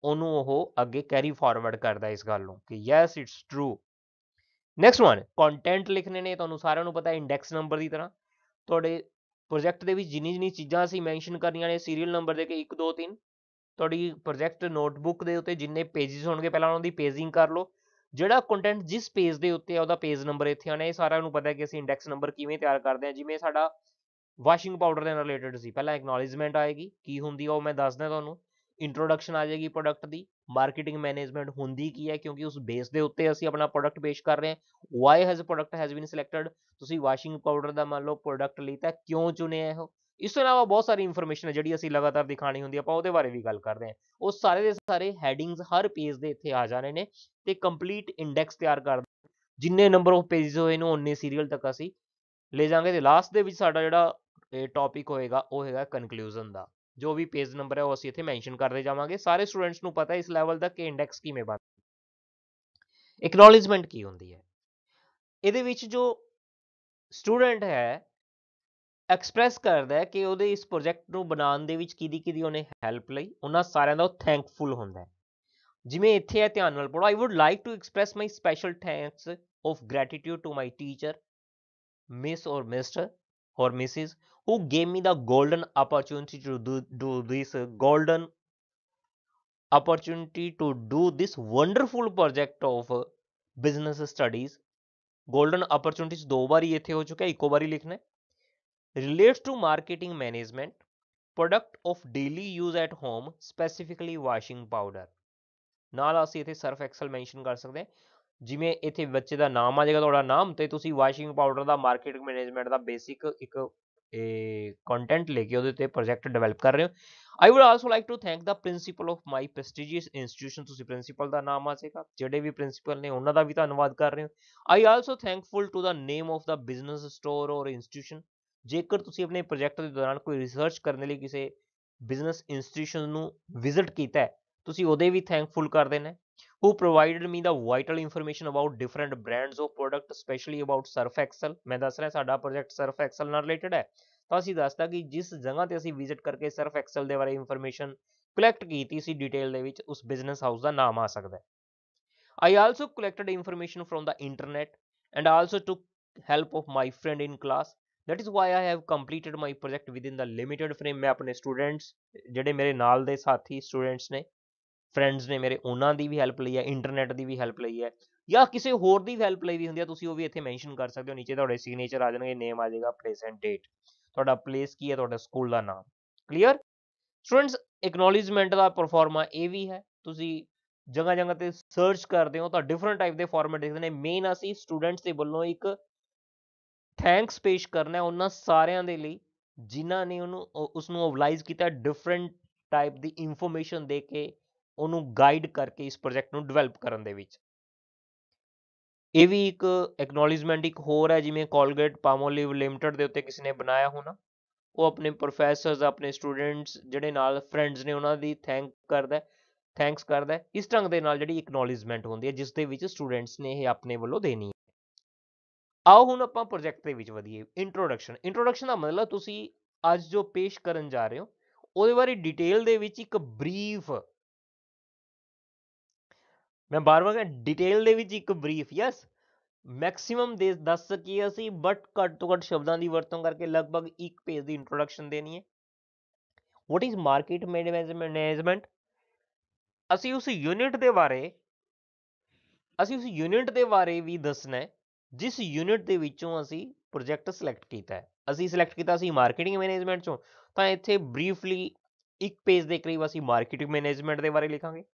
ਉਹਨੂੰ ਉਹ ਅੱਗੇ ਕੈਰੀ ਫਾਰਵਰਡ ਕਰਦਾ ਇਸ ਗੱਲ ਨੂੰ ਕਿ yes it's true next one content ਲਿਖਣੇ ਨੇ ਤੁਹਾਨੂੰ ਸਾਰਿਆਂ ਨੂੰ ਪਤਾ ਹੈ ਇੰਡੈਕਸ ਨੰਬਰ ਦੀ ਤਰ੍ਹਾਂ ਤੁਹਾਡੇ ਪ੍ਰੋਜੈਕਟ ਦੇ ਵਿੱਚ ਜਿੰਨੀ ਜਿੰਨੀ ਚੀਜ਼ਾਂ ਅਸੀਂ ਮੈਂਸ਼ਨ ਕਰਨੀਆਂ ਨੇ ਸੀਰੀਅਲ ਨੰਬਰ ਦੇ ਕੇ 1 2 3 ਤੁਹਾਡੀ ਪ੍ਰੋਜੈਕਟ ਨੋਟਬੁੱਕ ਦੇ ਉੱਤੇ ਜਿੰਨੇ ਪੇजेस ਹੋਣਗੇ ਪਹਿਲਾਂ ਉਹਨਾਂ ਦੀ ਪੇਜਿੰਗ ਕਰ ਲਓ ਜਿਹੜਾ ਕੰਟੈਂਟ ਜਿਸ ਪੇਜ ਦੇ ਉੱਤੇ ਆ ਉਹਦਾ ਪੇਜ ਨੰਬਰ ਇੱਥੇ ਆਣਾ ਇਹ ਸਾਰਿਆਂ ਨੂੰ ਪਤਾ ਹੈ ਕਿ ਅਸੀਂ ਇੰਡੈਕਸ ਨੰਬਰ ਕਿਵੇਂ ਤਿਆਰ ਕਰਦੇ ਹਾਂ ਜਿਵੇਂ ਸਾਡਾ ਵਾਸ਼ਿੰਗ ਪਾਊਡਰ ਦੇ ਨਾਲ ਰਿਲੇਟਡ ਸੀ ਪਹਿਲਾਂ ਐਕਨੋਲੇਜਮੈਂਟ ਆਏਗੀ ਕੀ ਹੁੰਦੀ ਆ ਉਹ ਮੈਂ ਦੱਸਦਾ ਤੁਹਾਨੂੰ ਇੰਟਰੋਡਕਸ਼ਨ ਆ ਜਾਏਗੀ ਪ੍ਰੋਡਕਟ ਦੀ ਮਾਰਕੀਟਿੰਗ ਮੈਨੇਜਮੈਂਟ ਹੁੰਦੀ ਕੀ ਹੈ ਕਿਉਂਕਿ ਉਸ ਬੇਸ ਦੇ ਉੱਤੇ ਅਸੀਂ ਆਪਣਾ ਪ੍ਰੋਡਕਟ ਪੇਸ਼ ਕਰ ਰਹੇ ਹਾਂ why has product has been selected ਤੁਸੀਂ ਵਾਸ਼ਿੰਗ ਪਾਊਡਰ ਦਾ ਮੰਨ ਲਓ ਪ੍ਰੋਡਕਟ ਲਈ ਤਾਂ ਕਿਉਂ ਚੁਣਿਆ ਇਹੋ ਇਸ ਤੋਂ ਇਲਾਵਾ ਬਹੁਤ ਸਾਰੀ ਇਨਫੋਰਮੇਸ਼ਨ ਹੈ ਜਿਹੜੀ ਅਸੀਂ ਲਗਾਤਾਰ ਦਿਖਾਣੀ ਹੁੰਦੀ ਆਪਾਂ ਉਹਦੇ ਬਾਰੇ ਵੀ ਗੱਲ ਕਰਦੇ ਹਾਂ ਉਹ ਸਾਰੇ ਦੇ ਸਾਰੇ ਹੈਡਿੰਗਸ ਹਰ ਪੇਜ ਦੇ ਇੱਥੇ ਆ ਜਾਣੇ ਨੇ ਤੇ ਕੰਪਲੀਟ ਇੰਡੈਕਸ ਤਿਆਰ ਕਰ ਜਿੰਨੇ ਨੰਬਰ ਆਫ ਪੇजेस ਹੋਏ ਨੇ ਉਹਨੇ ਸੀਰੀਅਲ ਤੱਕ ਅਸੀਂ ਲੈ ਜਾਾਂਗੇ ਤੇ ਲਾਸਟ ਦੇ ਵਿੱਚ ਸਾਡਾ ਜਿਹੜਾ ਇਹ ਟੌਪਿਕ ਹੋਏਗਾ ਉਹ ਹੈਗਾ ਕਨਕਲੂਜਨ ਦਾ ਜੋ ਵੀ ਪੇਜ ਨੰਬਰ ਹੈ ਉਹ ਅਸੀਂ ਇੱਥੇ ਮੈਂਸ਼ਨ ਕਰਦੇ ਜਾਵਾਂਗੇ ਸਾਰੇ ਸਟੂਡੈਂਟਸ ਨੂੰ ਪਤਾ ਹੈ ਇਸ ਲੈਵਲ ਦਾ ਕਿ ਇੰਡੈਕਸ ਕਿਵੇਂ ਬਣਦਾ ਐਕਨੋਲੇਜਮੈਂਟ ਕੀ ਹੁੰਦੀ ਹੈ ਇਹਦੇ ਵਿੱਚ ਜੋ ਸਟੂਡੈਂਟ ਹੈ ਐਕਸਪ੍ਰੈਸ ਕਰਦਾ ਹੈ ਕਿ ਉਹਦੇ ਇਸ ਪ੍ਰੋਜੈਕਟ ਨੂੰ ਬਣਾਉਣ ਦੇ ਵਿੱਚ ਕਿਹਦੀ ਕਿਹਦੀ ਉਹਨੇ ਹੈਲਪ ਲਈ ਉਹਨਾਂ ਸਾਰਿਆਂ ਦਾ ਉਹ ਥੈਂਕਫੁਲ ਹੁੰਦਾ ਹੈ ਜਿਵੇਂ ਇੱਥੇ ਹੈ ਧਿਆਨ ਨਾਲ ਪੜੋ I would like to express my special thanks of gratitude to my teacher miss or mister or Mrs who gave me the golden opportunity to do, do this golden opportunity to do this wonderful project of business studies golden opportunities ਦੋ ਵਾਰੀ ਇੱਥੇ ਹੋ ਚੁੱਕਾ ਇੱਕੋ ਵਾਰੀ ਲਿਖਣਾ relates to marketing management, product of daily use at home specifically washing powder ਨਾਲ ਅਸੀਂ ਇੱਥੇ ਸਰਫ ਐਕਸਲ ਮੈਂਸ਼ਨ ਕਰ ਸਕਦੇ ਹਾਂ ਜਿਵੇਂ ਇੱਥੇ ਬੱਚੇ ਦਾ ਨਾਮ ਆ ਜਾਏਗਾ ਤੁਹਾਡਾ ਨਾਮ ਤੇ ਤੁਸੀਂ ਵਾਸ਼ਿੰਗ ਪਾਊਡਰ ਦਾ ਮਾਰਕੀਟਿੰਗ ਮੈਨੇਜਮੈਂਟ ਦਾ ਬੇਸਿਕ ਇੱਕ ਇਹ ਕੰਟੈਂਟ ਲੈ ਕੇ ਉਹਦੇ ਤੇ ਪ੍ਰੋਜੈਕਟ ਡਿਵੈਲਪ ਕਰ ਰਹੇ ਹੋ I would also like to thank the principal of my prestigious institution ਤੁਸੀਂ ਪ੍ਰਿੰਸੀਪਲ ਦਾ ਨਾਮ ਆ ਜਾਏਗਾ ਜਿਹੜੇ ਵੀ ਪ੍ਰਿੰਸੀਪਲ ਨੇ ਉਹਨਾਂ ਦਾ ਵੀ ਧੰਨਵਾਦ ਕਰ ਰਹੇ ਹੋ I also thankful to the name of the business store or institution ਜੇਕਰ ਤੁਸੀਂ ਆਪਣੇ ਪ੍ਰੋਜੈਕਟ ਦੇ ਦੌਰਾਨ ਕੋਈ ਰਿਸਰਚ ਕਰਨ ਲਈ ਕਿਸੇ ਬਿਜ਼ਨਸ ਇੰਸਟੀਟਿਊਸ਼ਨ ਨੂੰ ਵਿਜ਼ਿਟ ਕੀਤਾ ਹੈ ਤੁਸੀਂ ਉਹਦੇ ਵੀ ਥੈਂਕਫੁਲ ਕਰ ਦੇਣਾ who provided me the vital information about different brands of product specially about Surf Excel ਮੈਂ ਦੱਸ ਰਿਹਾ ਸਾਡਾ ਪ੍ਰੋਜੈਕਟ ਸਰਫ ਐਕਸਲ ਨਾਲ ਰਿਲੇਟਡ ਹੈ ਤਾਂ ਅਸੀਂ ਦੱਸਦਾ ਕਿ ਜਿਸ ਜਗ੍ਹਾ ਤੇ ਅਸੀਂ ਵਿਜ਼ਿਟ ਕਰਕੇ ਸਰਫ ਐਕਸਲ ਦੇ ਬਾਰੇ ਇਨਫੋਰਮੇਸ਼ਨ ਕਲੈਕਟ ਕੀਤੀ ਸੀ ਡਿਟੇਲ ਦੇ ਵਿੱਚ ਉਸ ਬਿਜ਼ਨਸ ਹਾਊਸ ਦਾ ਨਾਮ ਆ ਸਕਦਾ ਹੈ I also collected information from the internet and also took help of my friend in class that is why i have completed my project within the limited frame ਮੈਂ ਆਪਣੇ ਸਟੂਡੈਂਟਸ ਜਿਹੜੇ ਮੇਰੇ ਨਾਲ ਦੇ ਸਾਥੀ ਸਟੂਡੈਂਟਸ ਨੇ ਫਰੈਂਡਸ ਨੇ ਮੇਰੇ ਉਹਨਾਂ ਦੀ ਵੀ ਹੈਲਪ ਲਈ ਹੈ ਇੰਟਰਨੈਟ ਦੀ ਵੀ ਹੈਲਪ ਲਈ ਹੈ ਜਾਂ ਕਿਸੇ ਹੋਰ ਦੀ ਹੈਲਪ ਲਈ ਦੀ ਹੁੰਦੀ ਹੈ ਤੁਸੀਂ ਉਹ ਵੀ ਇੱਥੇ ਮੈਂਸ਼ਨ ਕਰ ਸਕਦੇ ਹੋ ਨੀਚੇ ਤੁਹਾਡੇ ਸਿਗਨੇਚਰ ਆ ਜਾਣਗੇ ਨੇਮ ਆ ਜਾਏਗਾ ਪਲੇਸ ਐਂਡ ਡੇਟ ਤੁਹਾਡਾ ਪਲੇਸ ਕੀ ਹੈ ਤੁਹਾਡਾ ਸਕੂਲ ਦਾ ਨਾਮ ਕਲੀਅਰ ਸਟੂਡੈਂਟਸ ਐਕਨੋਲੇਜਮੈਂਟ ਦਾ ਪਰਫਾਰਮਾ ਇਹ ਵੀ ਹੈ ਤੁਸੀਂ ਜਗ੍ਹਾ ਜਗ੍ਹਾ ਤੇ ਸਰਚ ਕਰਦੇ ਹੋ ਤਾਂ ਡਿਫਰੈਂਟ ਟਾਈਪ ਦੇ ਫਾਰਮੈਟ ਦੇਖਦੇ ਨੇ ਮੇਨ ਅਸੀਂ ਸਟੂਡੈਂਟਸ ਦੇ ਵੱਲੋਂ ਇੱਕ ਥੈਂਕਸ ਪੇਸ਼ ਕਰਨਾ ਹੈ ਉਹਨਾਂ ਸਾਰਿਆਂ ਦੇ ਲਈ ਜਿਨ੍ਹਾਂ ਨੇ ਉਹਨੂੰ ਉਸ ਨੂੰ ਅਵਲਾਈਜ਼ ਕੀਤਾ ਡਿਫਰੈਂਟ ਟਾਈਪ ਦੀ ਇਨਫੋਰਮੇਸ਼ਨ ਦੇ ਕੇ ਉਹਨੂੰ ਗਾਈਡ ਕਰਕੇ ਇਸ ਪ੍ਰੋਜੈਕਟ ਨੂੰ ਡਿਵੈਲਪ ਕਰਨ ਦੇ ਵਿੱਚ ਇਹ ਵੀ ਇੱਕ ਐਕਨੋਲੇਜਮੈਂਟ ਇੱਕ ਹੋਰ ਹੈ ਜਿਵੇਂ ਕੋਲਗੇਟ ਪਾਮੋਲਿਵ ਲਿਮਟਿਡ ਦੇ ਉੱਤੇ ਕਿਸੇ ਨੇ ਬਣਾਇਆ ਹੋਣਾ ਉਹ ਆਪਣੇ ਪ੍ਰੋਫੈਸਰਸ ਆਪਣੇ ਸਟੂਡੈਂਟਸ ਜਿਹੜੇ ਨਾਲ ਫਰੈਂਡਸ ਨੇ ਉਹਨਾਂ ਦੀ ਥੈਂਕ ਕਰਦਾ ਥੈਂਕਸ ਕਰਦਾ ਇਸ ਢੰਗ ਦੇ ਨਾਲ ਜਿਹੜੀ ਐਕਨੋਲਜਮੈਂਟ ਹੁੰਦੀ ਹੈ ਜਿਸ ਦੇ ਵਿੱਚ ਸਟੂਡੈਂਟਸ ਨੇ ਇਹ ਆਪਣੇ ਵੱਲੋਂ ਦੇਣੀ ਆਓ ਹੁਣ ਆਪਾਂ ਪ੍ਰੋਜੈਕਟ ਦੇ ਵਿੱਚ ਵਧੀਏ ਇੰਟਰੋਡਕਸ਼ਨ ਇੰਟਰੋਡਕਸ਼ਨ ਦਾ ਮਤਲਬ ਤੁਸੀਂ ਅੱਜ ਜੋ ਪੇਸ਼ ਕਰਨ ਜਾ ਰਹੇ ਹੋ ਉਹਦੇ ਬਾਰੇ ਡਿਟੇਲ ਦੇ ਵਿੱਚ ਇੱਕ ਬਰੀਫ ਮੈਂ ਬਾਰ-ਬਾਰ ਕਹਿੰਦਾ ਡਿਟੇਲ ਦੇ ਵਿੱਚ ਇੱਕ ਬਰੀਫ ਯੈਸ ਮੈਕਸਿਮਮ ਦੇ ਦੱਸ ਸਕੀ ਅਸੀਂ ਬਟ ਘੱਟ ਤੋਂ ਘੱਟ ਸ਼ਬਦਾਂ ਦੀ ਵਰਤੋਂ ਕਰਕੇ ਲਗਭਗ ਇੱਕ ਪੇਜ ਦੀ ਇੰਟਰੋਡਕਸ਼ਨ ਦੇਣੀ ਹੈ ਵਾਟ ਇਜ਼ ਮਾਰਕੀਟ ਮੈਨੇਜਮੈਂਟ ਅਸੀਂ ਉਸ ਯੂਨਿਟ ਦੇ ਬਾਰੇ ਅਸੀਂ ਉਸ ਯੂਨਿਟ ਦੇ ਬਾਰੇ ਵੀ ਦੱਸਣਾ ਹੈ ਜਿਸ ਯੂਨਿਟ ਦੇ ਵਿੱਚੋਂ ਅਸੀਂ ਪ੍ਰੋਜੈਕਟ ਸਿਲੈਕਟ ਕੀਤਾ ਹੈ ਅਸੀਂ ਸਿਲੈਕਟ ਕੀਤਾ ਸੀ ਮਾਰਕੀਟਿੰਗ ਮੈਨੇਜਮੈਂਟ ਚੋਂ ਤਾਂ ਇੱਥੇ ਬਰੀਫਲੀ ਇੱਕ ਪੇਜ ਦੇ ਕਰੀਬ ਅਸੀਂ ਮਾਰਕੀਟਿੰਗ ਮੈਨੇਜਮੈਂਟ ਦੇ ਬਾਰੇ ਲਿਖਾਂਗੇ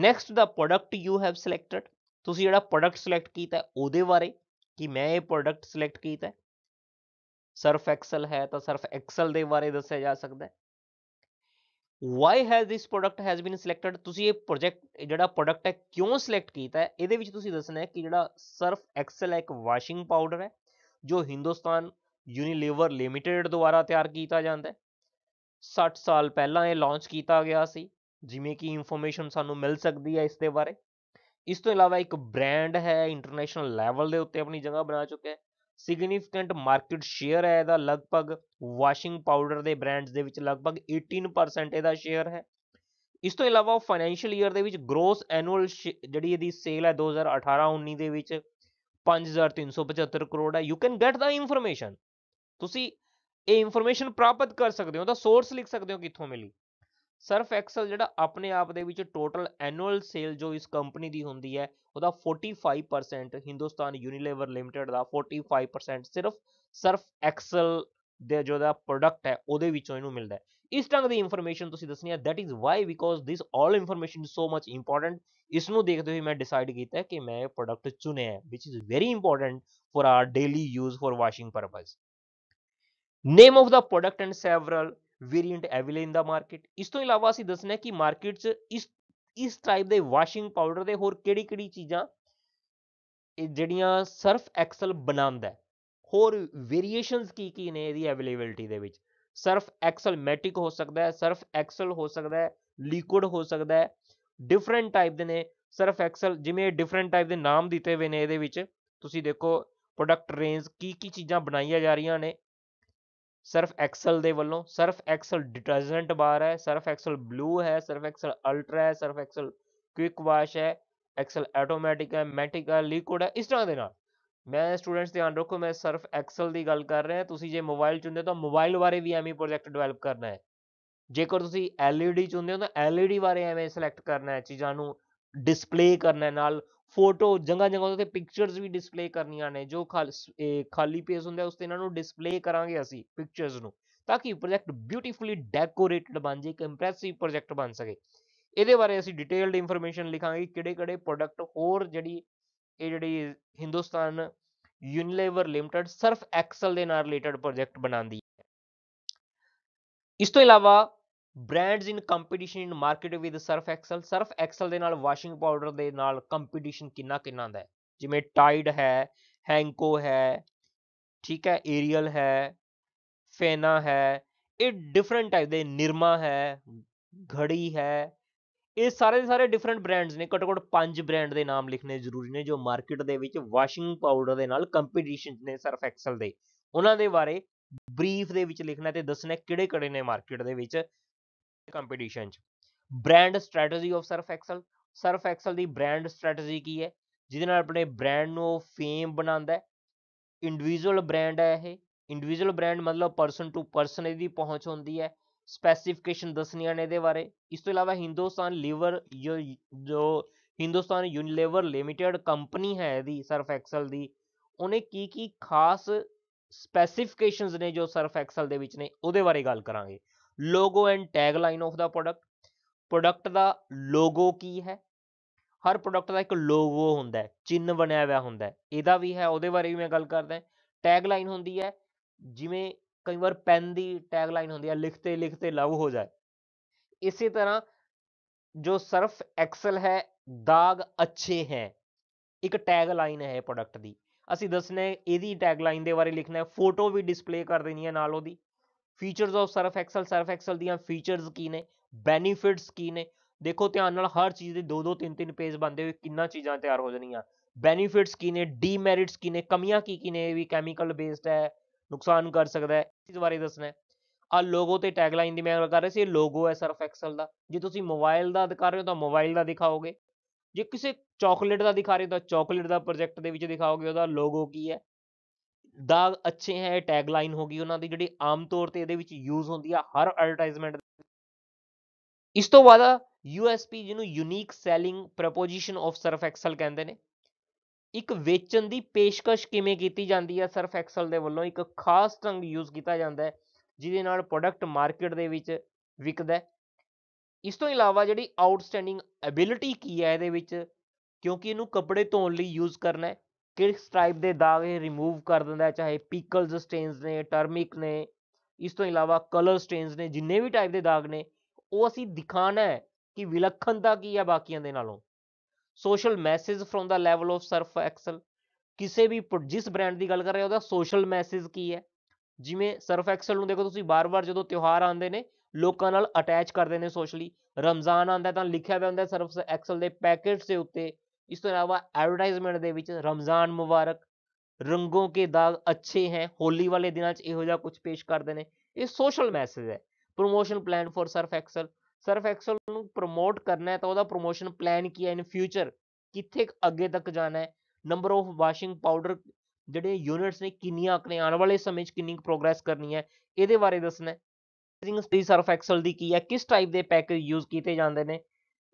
next the product you have selected ਤੁਸੀਂ ਜਿਹੜਾ ਪ੍ਰੋਡਕਟ ਸਿਲੈਕਟ ਕੀਤਾ ਉਹਦੇ ਬਾਰੇ ਕਿ ਮੈਂ ਇਹ ਪ੍ਰੋਡਕਟ ਸਿਲੈਕਟ ਕੀਤਾ ਸਰਫ ਐਕਸਲ ਹੈ ਤਾਂ ਸਰਫ ਐਕਸਲ ਦੇ ਬਾਰੇ ਦੱਸਿਆ ਜਾ ਸਕਦਾ ਹੈ why has this product has been selected ਤੁਸੀਂ ਇਹ ਪ੍ਰੋਜੈਕਟ ਜਿਹੜਾ ਪ੍ਰੋਡਕਟ ਹੈ ਕਿਉਂ ਸਿਲੈਕਟ ਕੀਤਾ ਹੈ ਇਹਦੇ ਵਿੱਚ ਤੁਸੀਂ ਦੱਸਣਾ ਹੈ ਕਿ ਜਿਹੜਾ ਸਰਫ ਐਕਸਲ ਹੈ ਇੱਕ ਵਾਸ਼ਿੰਗ ਪਾਊਡਰ ਹੈ ਜੋ ਹਿੰਦੁਸਤਾਨ ਯੂਨੀਲੀਵਰ ਲਿਮਿਟਿਡ ਦੁਆਰਾ ਤਿਆਰ ਕੀਤਾ ਜਾਂਦਾ ਹੈ 60 ਸਾਲ ਪਹਿਲਾਂ ਇਹ ਲਾਂਚ ਕੀਤਾ ਗਿਆ ਸੀ ਜਿਵੇਂ ਕਿ ਇਨਫੋਰਮੇਸ਼ਨ ਸਾਨੂੰ ਮਿਲ ਸਕਦੀ ਹੈ ਇਸ ਦੇ ਬਾਰੇ ਇਸ ਤੋਂ ਇਲਾਵਾ ਇੱਕ ਬ੍ਰਾਂਡ ਹੈ ਇੰਟਰਨੈਸ਼ਨਲ ਲੈਵਲ ਦੇ ਉੱਤੇ ਆਪਣੀ ਜਗ੍ਹਾ ਬਣਾ ਚੁੱਕਿਆ ਹੈ ਸਿਗਨੀਫੀਕੈਂਟ ਮਾਰਕੀਟ ਸ਼ੇਅਰ ਹੈ ਇਹਦਾ ਲਗਭਗ ਵਾਸ਼ਿੰਗ ਪਾਊਡਰ ਦੇ ਬ੍ਰਾਂਡਸ ਦੇ ਵਿੱਚ ਲਗਭਗ 18% ਇਹਦਾ ਸ਼ੇਅਰ ਹੈ ਇਸ ਤੋਂ ਇਲਾਵਾ ਫਾਈਨੈਂਸ਼ੀਅਲ ਈਅਰ ਦੇ ਵਿੱਚ ਗ੍ਰੋਸ ਐਨੂਅਲ ਜਿਹੜੀ ਇਹਦੀ ਸੇਲ ਹੈ 2018-19 ਦੇ ਵਿੱਚ 5375 ਕਰੋੜ ਹੈ you can get the information ਤੁਸੀਂ ਇਹ ਇਨਫੋਰਮੇਸ਼ਨ ਪ੍ਰਾਪਤ ਕਰ ਸਕਦੇ ਹੋ ਦਾ ਸੋਰਸ ਲਿਖ ਸਕਦੇ ਹੋ ਕਿੱਥੋਂ ਮਿਲੀ ਸਰਫ ਐਕਸਲ ਜਿਹੜਾ ਆਪਣੇ ਆਪ ਦੇ ਵਿੱਚ ਟੋਟਲ ਐਨੂਅਲ ਸੇਲ ਜੋ ਇਸ ਕੰਪਨੀ ਦੀ ਹੁੰਦੀ ਹੈ ਉਹਦਾ 45% ਹਿੰਦੁਸਤਾਨ ਯੂਨੀਲੀਵਰ ਲਿਮਟਿਡ ਦਾ 45% ਸਿਰਫ ਸਰਫ ਐਕਸਲ ਦੇ ਜੋ ਦਾ ਪ੍ਰੋਡਕਟ ਹੈ ਉਹਦੇ ਵਿੱਚੋਂ ਇਹਨੂੰ ਮਿਲਦਾ ਹੈ ਇਸ ਤਰ੍ਹਾਂ ਦੀ ਇਨਫੋਰਮੇਸ਼ਨ ਤੁਸੀਂ ਦੱਸਣੀ ਹੈ that is why because this all information is so much important ਇਸ ਨੂੰ ਦੇਖਦੇ ਹੋਏ ਮੈਂ ਡਿਸਾਈਡ ਕੀਤਾ ਕਿ ਮੈਂ ਇਹ ਪ੍ਰੋਡਕਟ ਚੁਣਿਆ ਹੈ which is very important for our daily use for washing purpose name of the product and several variant ਐਵਿਲੇ ਦਾ ਮਾਰਕੀਟ ਇਸ ਤੋਂ ਇਲਾਵਾ ਅਸੀਂ ਦੱਸਣਾ ਕਿ ਮਾਰਕੀਟ 'ਚ ਇਸ ਇਸ ਟਾਈਪ ਦੇ ਵਾਸ਼ਿੰਗ ਪਾਊਡਰ ਦੇ ਹੋਰ ਕਿਹੜੀ-ਕਿਹੜੀ ਚੀਜ਼ਾਂ ਇਹ ਜਿਹੜੀਆਂ ਸਰਫ ਐਕਸਲ ਬਣਾਉਂਦਾ ਹੈ ਹੋਰ ਵੇਰੀਏਸ਼ਨਸ ਕੀ ਕੀ ਨੇ ਇਹਦੀ ਅਵੇਲੇਬਿਲਟੀ ਦੇ ਵਿੱਚ ਸਰਫ ਐਕਸਲ ਮੈਟਿਕ ਹੋ ਸਕਦਾ ਹੈ ਸਰਫ ਐਕਸਲ ਹੋ ਸਕਦਾ ਹੈ ਲਿਕਵਿਡ ਹੋ ਸਕਦਾ ਹੈ ਡਿਫਰੈਂਟ ਟਾਈਪ ਦੇ ਨੇ ਸਰਫ ਐਕਸਲ ਜਿਵੇਂ ਡਿਫਰੈਂਟ ਟਾਈਪ ਦੇ ਨਾਮ ਦਿੱਤੇ ਹੋਏ ਨੇ ਇਹਦੇ ਵਿੱਚ ਤੁਸੀਂ ਦੇਖੋ ਪ੍ਰੋਡਕਟ ਰੇਂਜ ਕੀ ਕੀ ਚੀਜ਼ਾਂ ਬਣਾਈਆਂ ਜਾ ਰਹੀਆਂ ਨੇ ਸਰਫ ਐਕਸਲ ਦੇ ਵੱਲੋਂ ਸਰਫ ਐਕਸਲ ਡਿਟਰਜੈਂਟ ਬਾਰ ਹੈ ਸਰਫ ਐਕਸਲ ਬਲੂ ਹੈ ਸਰਫ ਐਕਸਲ ਅਲਟਰਾ ਹੈ ਸਰਫ ਐਕਸਲ ਕੁਇਕ ਵਾਸ਼ ਹੈ ਐਕਸਲ ਆਟੋਮੈਟਿਕ ਹੈ ਮੈਟਿਕ ਹੈ ਲਿਕਵਿਡ ਹੈ ਇਸ ਤਰ੍ਹਾਂ ਦੇ ਨਾਲ ਮੈਂ ਸਟੂਡੈਂਟਸ ਧਿਆਨ ਰੱਖੋ ਮੈਂ ਸਰਫ ਐਕਸਲ ਦੀ ਗੱਲ ਕਰ ਰਿਹਾ ਤੁਸੀਂ ਜੇ ਮੋਬਾਈਲ ਚੁੰਦੇ ਹੋ ਤਾਂ ਮੋਬਾਈਲ ਬਾਰੇ ਵੀ ਐਵੇਂ ਪ੍ਰੋਜੈਕਟ ਡਿਵੈਲਪ ਕਰਨਾ ਹੈ ਜੇਕਰ ਤੁਸੀਂ LED ਚੁੰਦੇ ਹੋ ਤਾਂ LED ਬਾਰੇ ਐਵੇਂ ਸਿਲੈਕਟ ਕਰਨਾ ਹੈ ਚੀਜ਼ਾਂ ਨੂੰ ਡਿਸਪਲੇ ਕਰਨਾ ਨਾਲ ਫੋਟੋ ਜਗ੍ਹਾ ਜਗ੍ਹਾ ਉਹਦੇ ਤੇ ਪਿਕਚਰਸ ਵੀ ਡਿਸਪਲੇ ਕਰਨੀਆਂ ਨੇ ਜੋ ਖਾਲੀ ਪੇਜ ਹੁੰਦਾ ਉਸ ਤੇ ਇਹਨਾਂ ਨੂੰ ਡਿਸਪਲੇ ਕਰਾਂਗੇ ਅਸੀਂ ਪਿਕਚਰਸ ਨੂੰ ਤਾਂ ਕਿ ਪ੍ਰੋਜੈਕਟ ਬਿਊਟੀਫੁਲੀ ਡੈਕੋਰੇਟਡ ਬਣ ਜੇ ਇੱਕ ਇੰਪ੍ਰੈਸਿਵ ਪ੍ਰੋਜੈਕਟ ਬਣ ਸਕੇ ਇਹਦੇ ਬਾਰੇ ਅਸੀਂ ਡਿਟੇਲਡ ਇਨਫੋਰਮੇਸ਼ਨ ਲਿਖਾਂਗੇ ਕਿਹੜੇ-ਕਿਹੜੇ ਪ੍ਰੋਡਕਟ ਹੋਰ ਜਿਹੜੀ ਇਹ ਜਿਹੜੀ Hindustan Unilever limited Surf Excel ਦੇ ਨਾਲ ਰਿਲੇਟਡ ਪ੍ਰੋਜੈਕਟ ਬਣਾਉਂਦੀ ਹੈ ਇਸ ਤੋਂ ਇਲਾਵਾ brands in competition in market with Surf Excel Surf Excel ਦੇ ਨਾਲ ਵਾਸ਼ਿੰਗ ਪਾਊਡਰ ਦੇ ਨਾਲ ਕੰਪੀਟੀਸ਼ਨ ਕਿੰਨਾ ਕਿੰਨਾ ਦਾ ਹੈ ਜਿਵੇਂ ਟਾਈਡ ਹੈ ਹੈਂਕੋ ਹੈ ਠੀਕ ਹੈ ਏਰੀਅਲ ਹੈ ਫੇਨਾ ਹੈ ਇਹ ਡਿਫਰੈਂਟ ਟਾਈਪ ਦੇ ਨਿਰਮਾ ਹੈ ਘੜੀ ਹੈ ਇਹ ਸਾਰੇ ਦੇ ਸਾਰੇ ਡਿਫਰੈਂਟ ਬ੍ਰਾਂਡਸ ਨੇ ਘੱਟੋ ਘਟ ਪੰਜ ਬ੍ਰਾਂਡ ਦੇ ਨਾਮ ਲਿਖਨੇ ਜ਼ਰੂਰੀ ਨੇ ਜੋ ਮਾਰਕੀਟ ਦੇ ਵਿੱਚ ਵਾਸ਼ਿੰਗ ਪਾਊਡਰ ਦੇ ਨਾਲ ਕੰਪੀਟੀਸ਼ਨ ਨੇ ਸਰਫ ਐਕਸਲ ਦੇ ਉਹਨਾਂ ਦੇ ਬਾਰੇ ਬਰੀਫ ਦੇ ਵਿੱਚ ਲਿਖਣਾ ਤੇ ਦੱਸਣਾ ਕਿਹੜੇ ਕਿਹੜੇ ਨੇ ਮਾਰਕੀਟ ਦੇ ਵਿੱਚ ਕੰਪੀਟੀਸ਼ਨ 'ਚ brand strategy of Surf Excel Surf Excel ਦੀ ਬ੍ਰਾਂਡ ਸਟ੍ਰੈਟਜੀ ਕੀ ਹੈ ਜਿਹਦੇ ਨਾਲ ਆਪਣੇ ਬ੍ਰਾਂਡ ਨੂੰ ਫੇਮ ਬਣਾਉਂਦਾ ਹੈ ਇੰਡੀਵਿਜੂਅਲ ਬ੍ਰਾਂਡ ਹੈ ਇਹ ਇੰਡੀਵਿਜੂਅਲ ਬ੍ਰਾਂਡ ਮਤਲਬ ਪਰਸਨ ਟੂ ਪਰਸਨ ਇਹਦੀ ਪਹੁੰਚ ਹੁੰਦੀ ਹੈ ਸਪੈਸੀਫਿਕੇਸ਼ਨ ਦੱਸਣੀਆਂ ਨੇ ਇਹਦੇ ਬਾਰੇ ਇਸ ਤੋਂ ਇਲਾਵਾ ਹਿੰਦੁਸਤਾਨ ਲੀਵਰ ਜੋ ਹਿੰਦੁਸਤਾਨ ਯੂਨੀਲੀਵਰ ਲਿਮਿਟਿਡ ਕੰਪਨੀ ਹੈ ਇਹਦੀ ਸਰਫ ਐਕਸਲ ਦੀ ਉਹਨੇ ਕੀ ਕੀ ਖਾਸ ਸਪੈਸੀਫਿਕੇਸ਼ਨਸ ਨੇ ਜੋ ਸਰਫ ਐਕਸਲ ਦੇ ਵਿੱਚ ਨੇ ਉਹਦੇ ਬਾਰੇ ਗੱਲ ਕਰਾਂਗੇ logo and tag line of the product product ਦਾ ਲੋਗੋ ਕੀ ਹੈ ਹਰ ਪ੍ਰੋਡਕਟ ਦਾ ਇੱਕ ਲੋਗੋ ਹੁੰਦਾ ਹੈ ਚਿੰਨ ਬਣਿਆ ਹੋਇਆ ਹੁੰਦਾ ਹੈ ਇਹਦਾ ਵੀ ਹੈ ਉਹਦੇ ਬਾਰੇ ਵੀ ਮੈਂ ਗੱਲ ਕਰਦਾ ਟੈਗ ਲਾਈਨ ਹੁੰਦੀ ਹੈ ਜਿਵੇਂ ਕਈ ਵਾਰ ਪੈਨ ਦੀ ਟੈਗ ਲਾਈਨ ਹੁੰਦੀ ਹੈ ਲਿਖਤੇ ਲਿਖਤੇ ਲਵ ਹੋ ਜਾਏ ਇਸੇ ਤਰ੍ਹਾਂ ਜੋ ਸਰਫ ਐਕਸਲ ਹੈ ਦਾਗ ਅੱਛੇ ਹੈ ਇੱਕ ਟੈਗ ਲਾਈਨ ਹੈ ਪ੍ਰੋਡਕਟ ਦੀ ਅਸੀਂ ਦੱਸਣਾ ਇਹਦੀ ਟੈਗ ਲਾਈਨ ਦੇ ਬਾਰੇ ਲਿਖਣਾ ਹੈ ਫੋਟੋ ਵੀ ਡਿਸਪਲੇ ਕਰ ਦੇਣੀ ਹੈ ਨਾਲ ਉਹਦੀ features of Surf Excel Surf Excel ਦੀਆਂ ਫੀਚਰਸ ਕੀ ਨੇ ਬੈਨੀਫਿਟਸ ਕੀ ਨੇ ਦੇਖੋ ਧਿਆਨ ਨਾਲ ਹਰ ਚੀਜ਼ ਦੇ ਦੋ ਦੋ ਤਿੰਨ ਤਿੰਨ ਪੇਜ ਬੰਦੇ ਹੋਏ ਕਿੰਨਾ ਚੀਜ਼ਾਂ ਤਿਆਰ ਹੋ ਜਾਣੀਆਂ ਬੈਨੀਫਿਟਸ ਕੀ ਨੇ ਡੀਮੈਰਿਟਸ ਕੀ ਨੇ ਕਮੀਆਂ ਕੀ ਕੀ ਨੇ ਵੀ ਕੈਮੀਕਲ ਬੇਸਡ ਹੈ ਨੁਕਸਾਨ ਕਰ ਸਕਦਾ ਹੈ ਇਸ ਬਾਰੇ ਦੱਸਣਾ ਆ ਲੋਗੋ ਤੇ ਟੈਗਲਾਈਨ ਦੀ ਮੈਂ ਗੱਲ ਕਰ ਰਿਹਾ ਸੀ ਇਹ ਲੋਗੋ ਹੈ ਸਰਫ ਐਕਸਲ ਦਾ ਜੇ ਤੁਸੀਂ ਮੋਬਾਈਲ ਦਾ ਕਰ ਰਹੇ ਹੋ ਤਾਂ ਮੋਬਾਈਲ ਦਾ ਦਿਖਾਓਗੇ ਜੇ ਕਿਸੇ ਚਾਕਲੇਟ ਦਾ ਦਿਖਾ ਰਹੇ ਹੋ ਤਾਂ ਚਾਕਲੇਟ ਦਾ ਪ੍ਰੋਜੈਕਟ ਦੇ ਵਿੱਚ ਦਿਖਾਓਗੇ ਉਹਦਾ ਲੋਗੋ ਕੀ ਹੈ ਦਾ ਅੱਛੇ ਹੈ ਟੈਗ ਲਾਈਨ ਹੋ ਗਈ ਉਹਨਾਂ ਦੀ ਜਿਹੜੀ ਆਮ ਤੌਰ ਤੇ ਇਹਦੇ ਵਿੱਚ ਯੂਜ਼ ਹੁੰਦੀ ਆ ਹਰ ਐਡਵਰਟਾਈਜ਼ਮੈਂਟ ਇਸ ਤੋਂ ਬਾਅਦ ਯੂਐਸਪੀ ਜਿਹਨੂੰ unique selling proposition of Surf Excel ਕਹਿੰਦੇ ਨੇ ਇੱਕ ਵੇਚਣ ਦੀ ਪੇਸ਼ਕਸ਼ ਕਿਵੇਂ ਕੀਤੀ ਜਾਂਦੀ ਆ ਸਰਫ ਐਕਸਲ ਦੇ ਵੱਲੋਂ ਇੱਕ ਖਾਸ ਢੰਗ ਯੂਜ਼ ਕੀਤਾ ਜਾਂਦਾ ਹੈ ਜਿਹਦੇ ਨਾਲ ਪ੍ਰੋਡਕਟ ਮਾਰਕੀਟ ਦੇ ਵਿੱਚ ਵਿਕਦਾ ਇਸ ਤੋਂ ਇਲਾਵਾ ਜਿਹੜੀ ਆਊਟਸਟੈਂਡਿੰਗ ਐਬਿਲਿਟੀ ਕੀ ਹੈ ਇਹਦੇ ਵਿੱਚ ਕਿਉਂਕਿ ਇਹਨੂੰ ਕੱਪੜੇ ਧੋਣ ਲਈ ਯੂਜ਼ ਕਰਨਾ ਹੈ ਕਿਸ ਟਾਈਪ ਦੇ ਦਾਗ ਇਹ ਰਿਮੂਵ ਕਰ ਦਿੰਦਾ ਚਾਹੇ ਪੀਕਲਸ ਸਟੇਨਸ ਨੇ ਟਰਮਿਕ ਨੇ ਇਸ ਤੋਂ ਇਲਾਵਾ ਕਲਰ ਸਟੇਨਸ ਨੇ ਜਿੰਨੇ ਵੀ ਟਾਈਪ ਦੇ ਦਾਗ ਨੇ ਉਹ ਅਸੀਂ ਦਿਖਾਣਾ ਹੈ ਕਿ ਵਿਲੱਖਣਤਾ ਕੀ ਹੈ ਬਾਕੀਆਂ ਦੇ ਨਾਲੋਂ social message from the level of Surf Excel ਕਿਸੇ ਵੀ ਜਿਸ ਬ੍ਰਾਂਡ ਦੀ ਗੱਲ ਕਰ ਰਹੇ ਹੋ ਉਹਦਾ ਸੋਸ਼ਲ ਮੈਸੇਜ ਕੀ ਹੈ ਜਿਵੇਂ ਸਰਫ ਐਕਸਲ ਨੂੰ ਦੇਖੋ ਤੁਸੀਂ ਬਾਰ-ਬਾਰ ਜਦੋਂ ਤਿਉਹਾਰ ਆਉਂਦੇ ਨੇ ਲੋਕਾਂ ਨਾਲ ਅਟੈਚ ਕਰਦੇ ਨੇ ਸੋਸ਼ਲੀ ਰਮਜ਼ਾਨ ਆਉਂਦਾ ਤਾਂ ਲਿਖਿਆ ਹੋਇਆ ਹੁੰਦਾ ਸਰਫ ਐਕਸਲ ਦੇ ਪੈਕੇਟਸ ਦੇ ਉੱਤੇ ਇਸ ਤੋਂ ਇਲਾਵਾ ਐਡਵਰਟਾਈਜ਼ਮੈਂਟ ਦੇ ਵਿੱਚ ਰਮਜ਼ਾਨ ਮੁਬਾਰਕ ਰੰਗੋਂ ਕੇ ਦਾਗ ਅੱਛੇ ਹੈ ਹੋਲੀ ਵਾਲੇ ਦਿਨਾਂ 'ਚ ਇਹੋ ਜਿਹਾ ਕੁਝ ਪੇਸ਼ ਕਰਦੇ ਨੇ ਇਹ ਸੋਸ਼ਲ ਮੈਸੇਜ ਹੈ promotion plan for Surf Excel Surf Excel ਨੂੰ ਪ੍ਰੋਮੋਟ ਕਰਨਾ ਹੈ ਤਾਂ ਉਹਦਾ ਪ੍ਰੋਮੋਸ਼ਨ ਪਲਾਨ ਕੀ ਹੈ ਇਨ ਫਿਊਚਰ ਕਿੱਥੇ ਅੱਗੇ ਤੱਕ ਜਾਣਾ ਹੈ ਨੰਬਰ ਆਫ ਵਾਸ਼ਿੰਗ ਪਾਊਡਰ ਜਿਹੜੇ ਯੂਨਿਟਸ ਨੇ ਕਿੰਨੀਆਂ ਆਪਣੇ ਆਉਣ ਵਾਲੇ ਸਮੇਂ 'ਚ ਕਿੰਨੀ ਪ੍ਰੋਗਰੈਸ ਕਰਨੀ ਹੈ ਇਹਦੇ ਬਾਰੇ ਦੱਸਣਾ ਹੈ ਸਰਫ ਐਕਸਲ ਦੀ ਕੀ ਹੈ ਕਿਸ ਟਾਈਪ ਦੇ ਪੈਕੇਜ ਯੂਜ਼ ਕੀਤੇ ਜਾਂਦੇ ਨੇ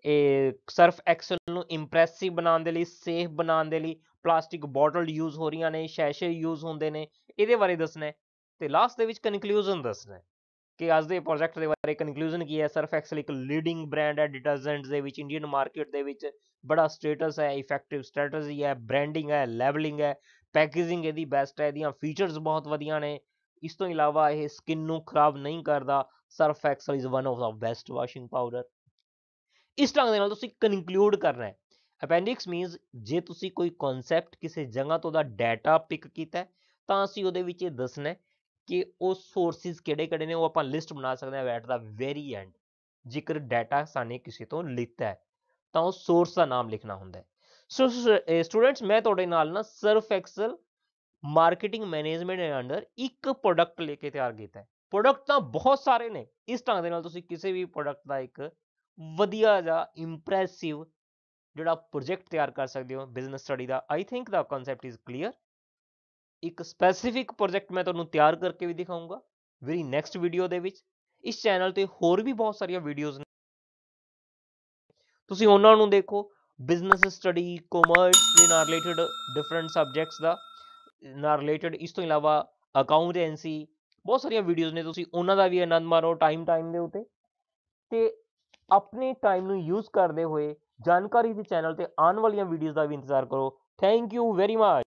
ਇਹ ਸਰਫ ਐਕਸਲ ਨੂੰ ਇੰਪ੍ਰੈਸਿਵ ਬਣਾਉਣ ਦੇ ਲਈ ਸੇਫ ਬਣਾਉਣ ਦੇ ਲਈ ਪਲਾਸਟਿਕ ਬੋਟਲ ਯੂਜ਼ ਹੋ ਰਹੀਆਂ ਨੇ ਸ਼ੈਸ਼ੇ ਯੂਜ਼ ਹੁੰਦੇ ਨੇ ਇਹਦੇ ਬਾਰੇ ਦੱਸਣਾ ਹੈ ਤੇ ਲਾਸਟ ਦੇ ਵਿੱਚ ਕਨਕਲੂਜਨ ਦੱਸਣਾ ਹੈ ਕਿ ਅੱਜ ਦੇ ਪ੍ਰੋਜੈਕਟ ਦੇ ਬਾਰੇ ਕਨਕਲੂਜਨ ਕੀ ਹੈ ਸਰਫ ਐਕਸਲ ਇੱਕ ਲੀਡਿੰਗ ਬ੍ਰਾਂਡ ਹੈ ਡਿਟਰਜੈਂਟਸ ਦੇ ਵਿੱਚ ਇੰਡੀਅਨ ਮਾਰਕੀਟ ਦੇ ਵਿੱਚ ਬੜਾ ਸਟੇਟਸ ਹੈ ਇਫੈਕਟਿਵ ਸਟ੍ਰੈਟਜੀ ਹੈ ਬ੍ਰਾਂਡਿੰਗ ਹੈ ਲੇਬਲਿੰਗ ਹੈ ਪੈਕੇਜਿੰਗ ਇਹਦੀ ਬੈਸਟ ਹੈ ਇਹਦੀਆਂ ਫੀਚਰਸ ਬਹੁਤ ਵਧੀਆ ਨੇ ਇਸ ਤੋਂ ਇਲਾਵਾ ਇਹ ਸਕਿਨ ਨੂੰ ਖਰਾਬ ਨਹੀਂ ਕਰਦਾ Surf Excel is one of the best washing powder ਇਸ ਢੰਗ ਦੇ ਨਾਲ ਤੁਸੀਂ ਕਨਕਲੂਡ ਕਰਨਾ ਹੈ ਅਪੈਂਡਿਕਸ ਮੀਨਸ ਜੇ ਤੁਸੀਂ ਕੋਈ ਕਨਸੈਪਟ ਕਿਸੇ ਜਗ੍ਹਾ ਤੋਂ ਦਾ ਡਾਟਾ ਪਿਕ ਕੀਤਾ ਤਾਂ ਅਸੀਂ ਉਹਦੇ ਵਿੱਚ ਇਹ ਦੱਸਣਾ ਕਿ ਉਹ ਸੋਰਸਿਸ ਕਿਹੜੇ-ਕਿਹੜੇ ਨੇ ਉਹ ਆਪਾਂ ਲਿਸਟ ਬਣਾ ਸਕਦੇ ਹਾਂ ਵੈਟ ਦਾ ਵੈਰੀ ਐਂਡ ਜੇਕਰ ਡਾਟਾ ਸਾਨੇ ਕਿਸੇ ਤੋਂ ਲਿੱਤਾ ਹੈ ਤਾਂ ਉਹ ਸੋਰਸ ਦਾ ਨਾਮ ਲਿਖਣਾ ਹੁੰਦਾ ਹੈ ਸੋ ਸਟੂਡੈਂਟਸ ਮੈਂ ਤੁਹਾਡੇ ਨਾਲ ਨਾ ਸਰਫ ਐਕਸਲ ਮਾਰਕੀਟਿੰਗ ਮੈਨੇਜਮੈਂਟ ਦੇ ਅੰਡਰ ਇੱਕ ਪ੍ਰੋਡਕਟ ਲੈ ਕੇ ਤਿਆਰ ਕੀਤਾ ਹੈ ਪ੍ਰੋਡਕਟ ਤਾਂ ਬਹੁਤ ਸਾਰੇ ਨੇ ਇਸ ਢੰਗ ਦੇ ਨਾਲ ਤੁਸੀਂ ਕਿਸੇ ਵੀ ਪ੍ਰੋਡਕਟ ਦਾ ਇੱਕ ਵਧੀਆ ਜਿਹਾ ਇੰਪ੍ਰੈਸਿਵ ਜਿਹੜਾ ਪ੍ਰੋਜੈਕਟ ਤਿਆਰ ਕਰ ਸਕਦੇ ਹੋ ਬਿਜ਼ਨਸ ਸਟੱਡੀ ਦਾ I think the concept is clear ਇੱਕ ਸਪੈਸੀਫਿਕ ਪ੍ਰੋਜੈਕਟ ਮੈਂ ਤੁਹਾਨੂੰ ਤਿਆਰ ਕਰਕੇ ਵੀ ਦਿਖਾਉਂਗਾ ਵੈਰੀ ਨੈਕਸਟ ਵੀਡੀਓ ਦੇ ਵਿੱਚ ਇਸ ਚੈਨਲ ਤੇ ਹੋਰ ਵੀ ਬਹੁਤ ਸਾਰੀਆਂ ਵੀਡੀਓਜ਼ ਨੇ ਤੁਸੀਂ ਉਹਨਾਂ ਨੂੰ ਦੇਖੋ ਬਿਜ਼ਨਸ ਸਟੱਡੀ ਕਾਮਰਸ ਦੇ ਨਾਲ ਰਿਲੇਟਡ ਡਿਫਰੈਂਟ ਸਬਜੈਕਟਸ ਦਾ ਨਾਲ ਰਿਲੇਟਡ ਇਸ ਤੋਂ ਇਲਾਵਾ ਅਕਾਊਂਟੈਂਸੀ ਬਹੁਤ ਸਾਰੀਆਂ ਵੀਡੀਓਜ਼ ਨੇ ਤੁਸੀਂ ਉਹਨਾਂ ਦਾ ਵੀ ਆਨੰਦ ਮਾਣੋ ਟਾਈਮ ਟਾਈਮ ਦੇ ਉਤੇ ਤੇ ਆਪਣੇ ਟਾਈਮ ਨੂੰ ਯੂਜ਼ ਕਰਦੇ ਹੋਏ ਜਾਣਕਾਰੀ ਦੇ ਚੈਨਲ ਤੇ ਆਉਣ ਵਾਲੀਆਂ ਵੀਡੀਓਜ਼ ਦਾ ਵੀ ਇੰਤਜ਼ਾਰ ਕਰੋ ਥੈਂਕ ਯੂ ਵੈਰੀ ਮਚ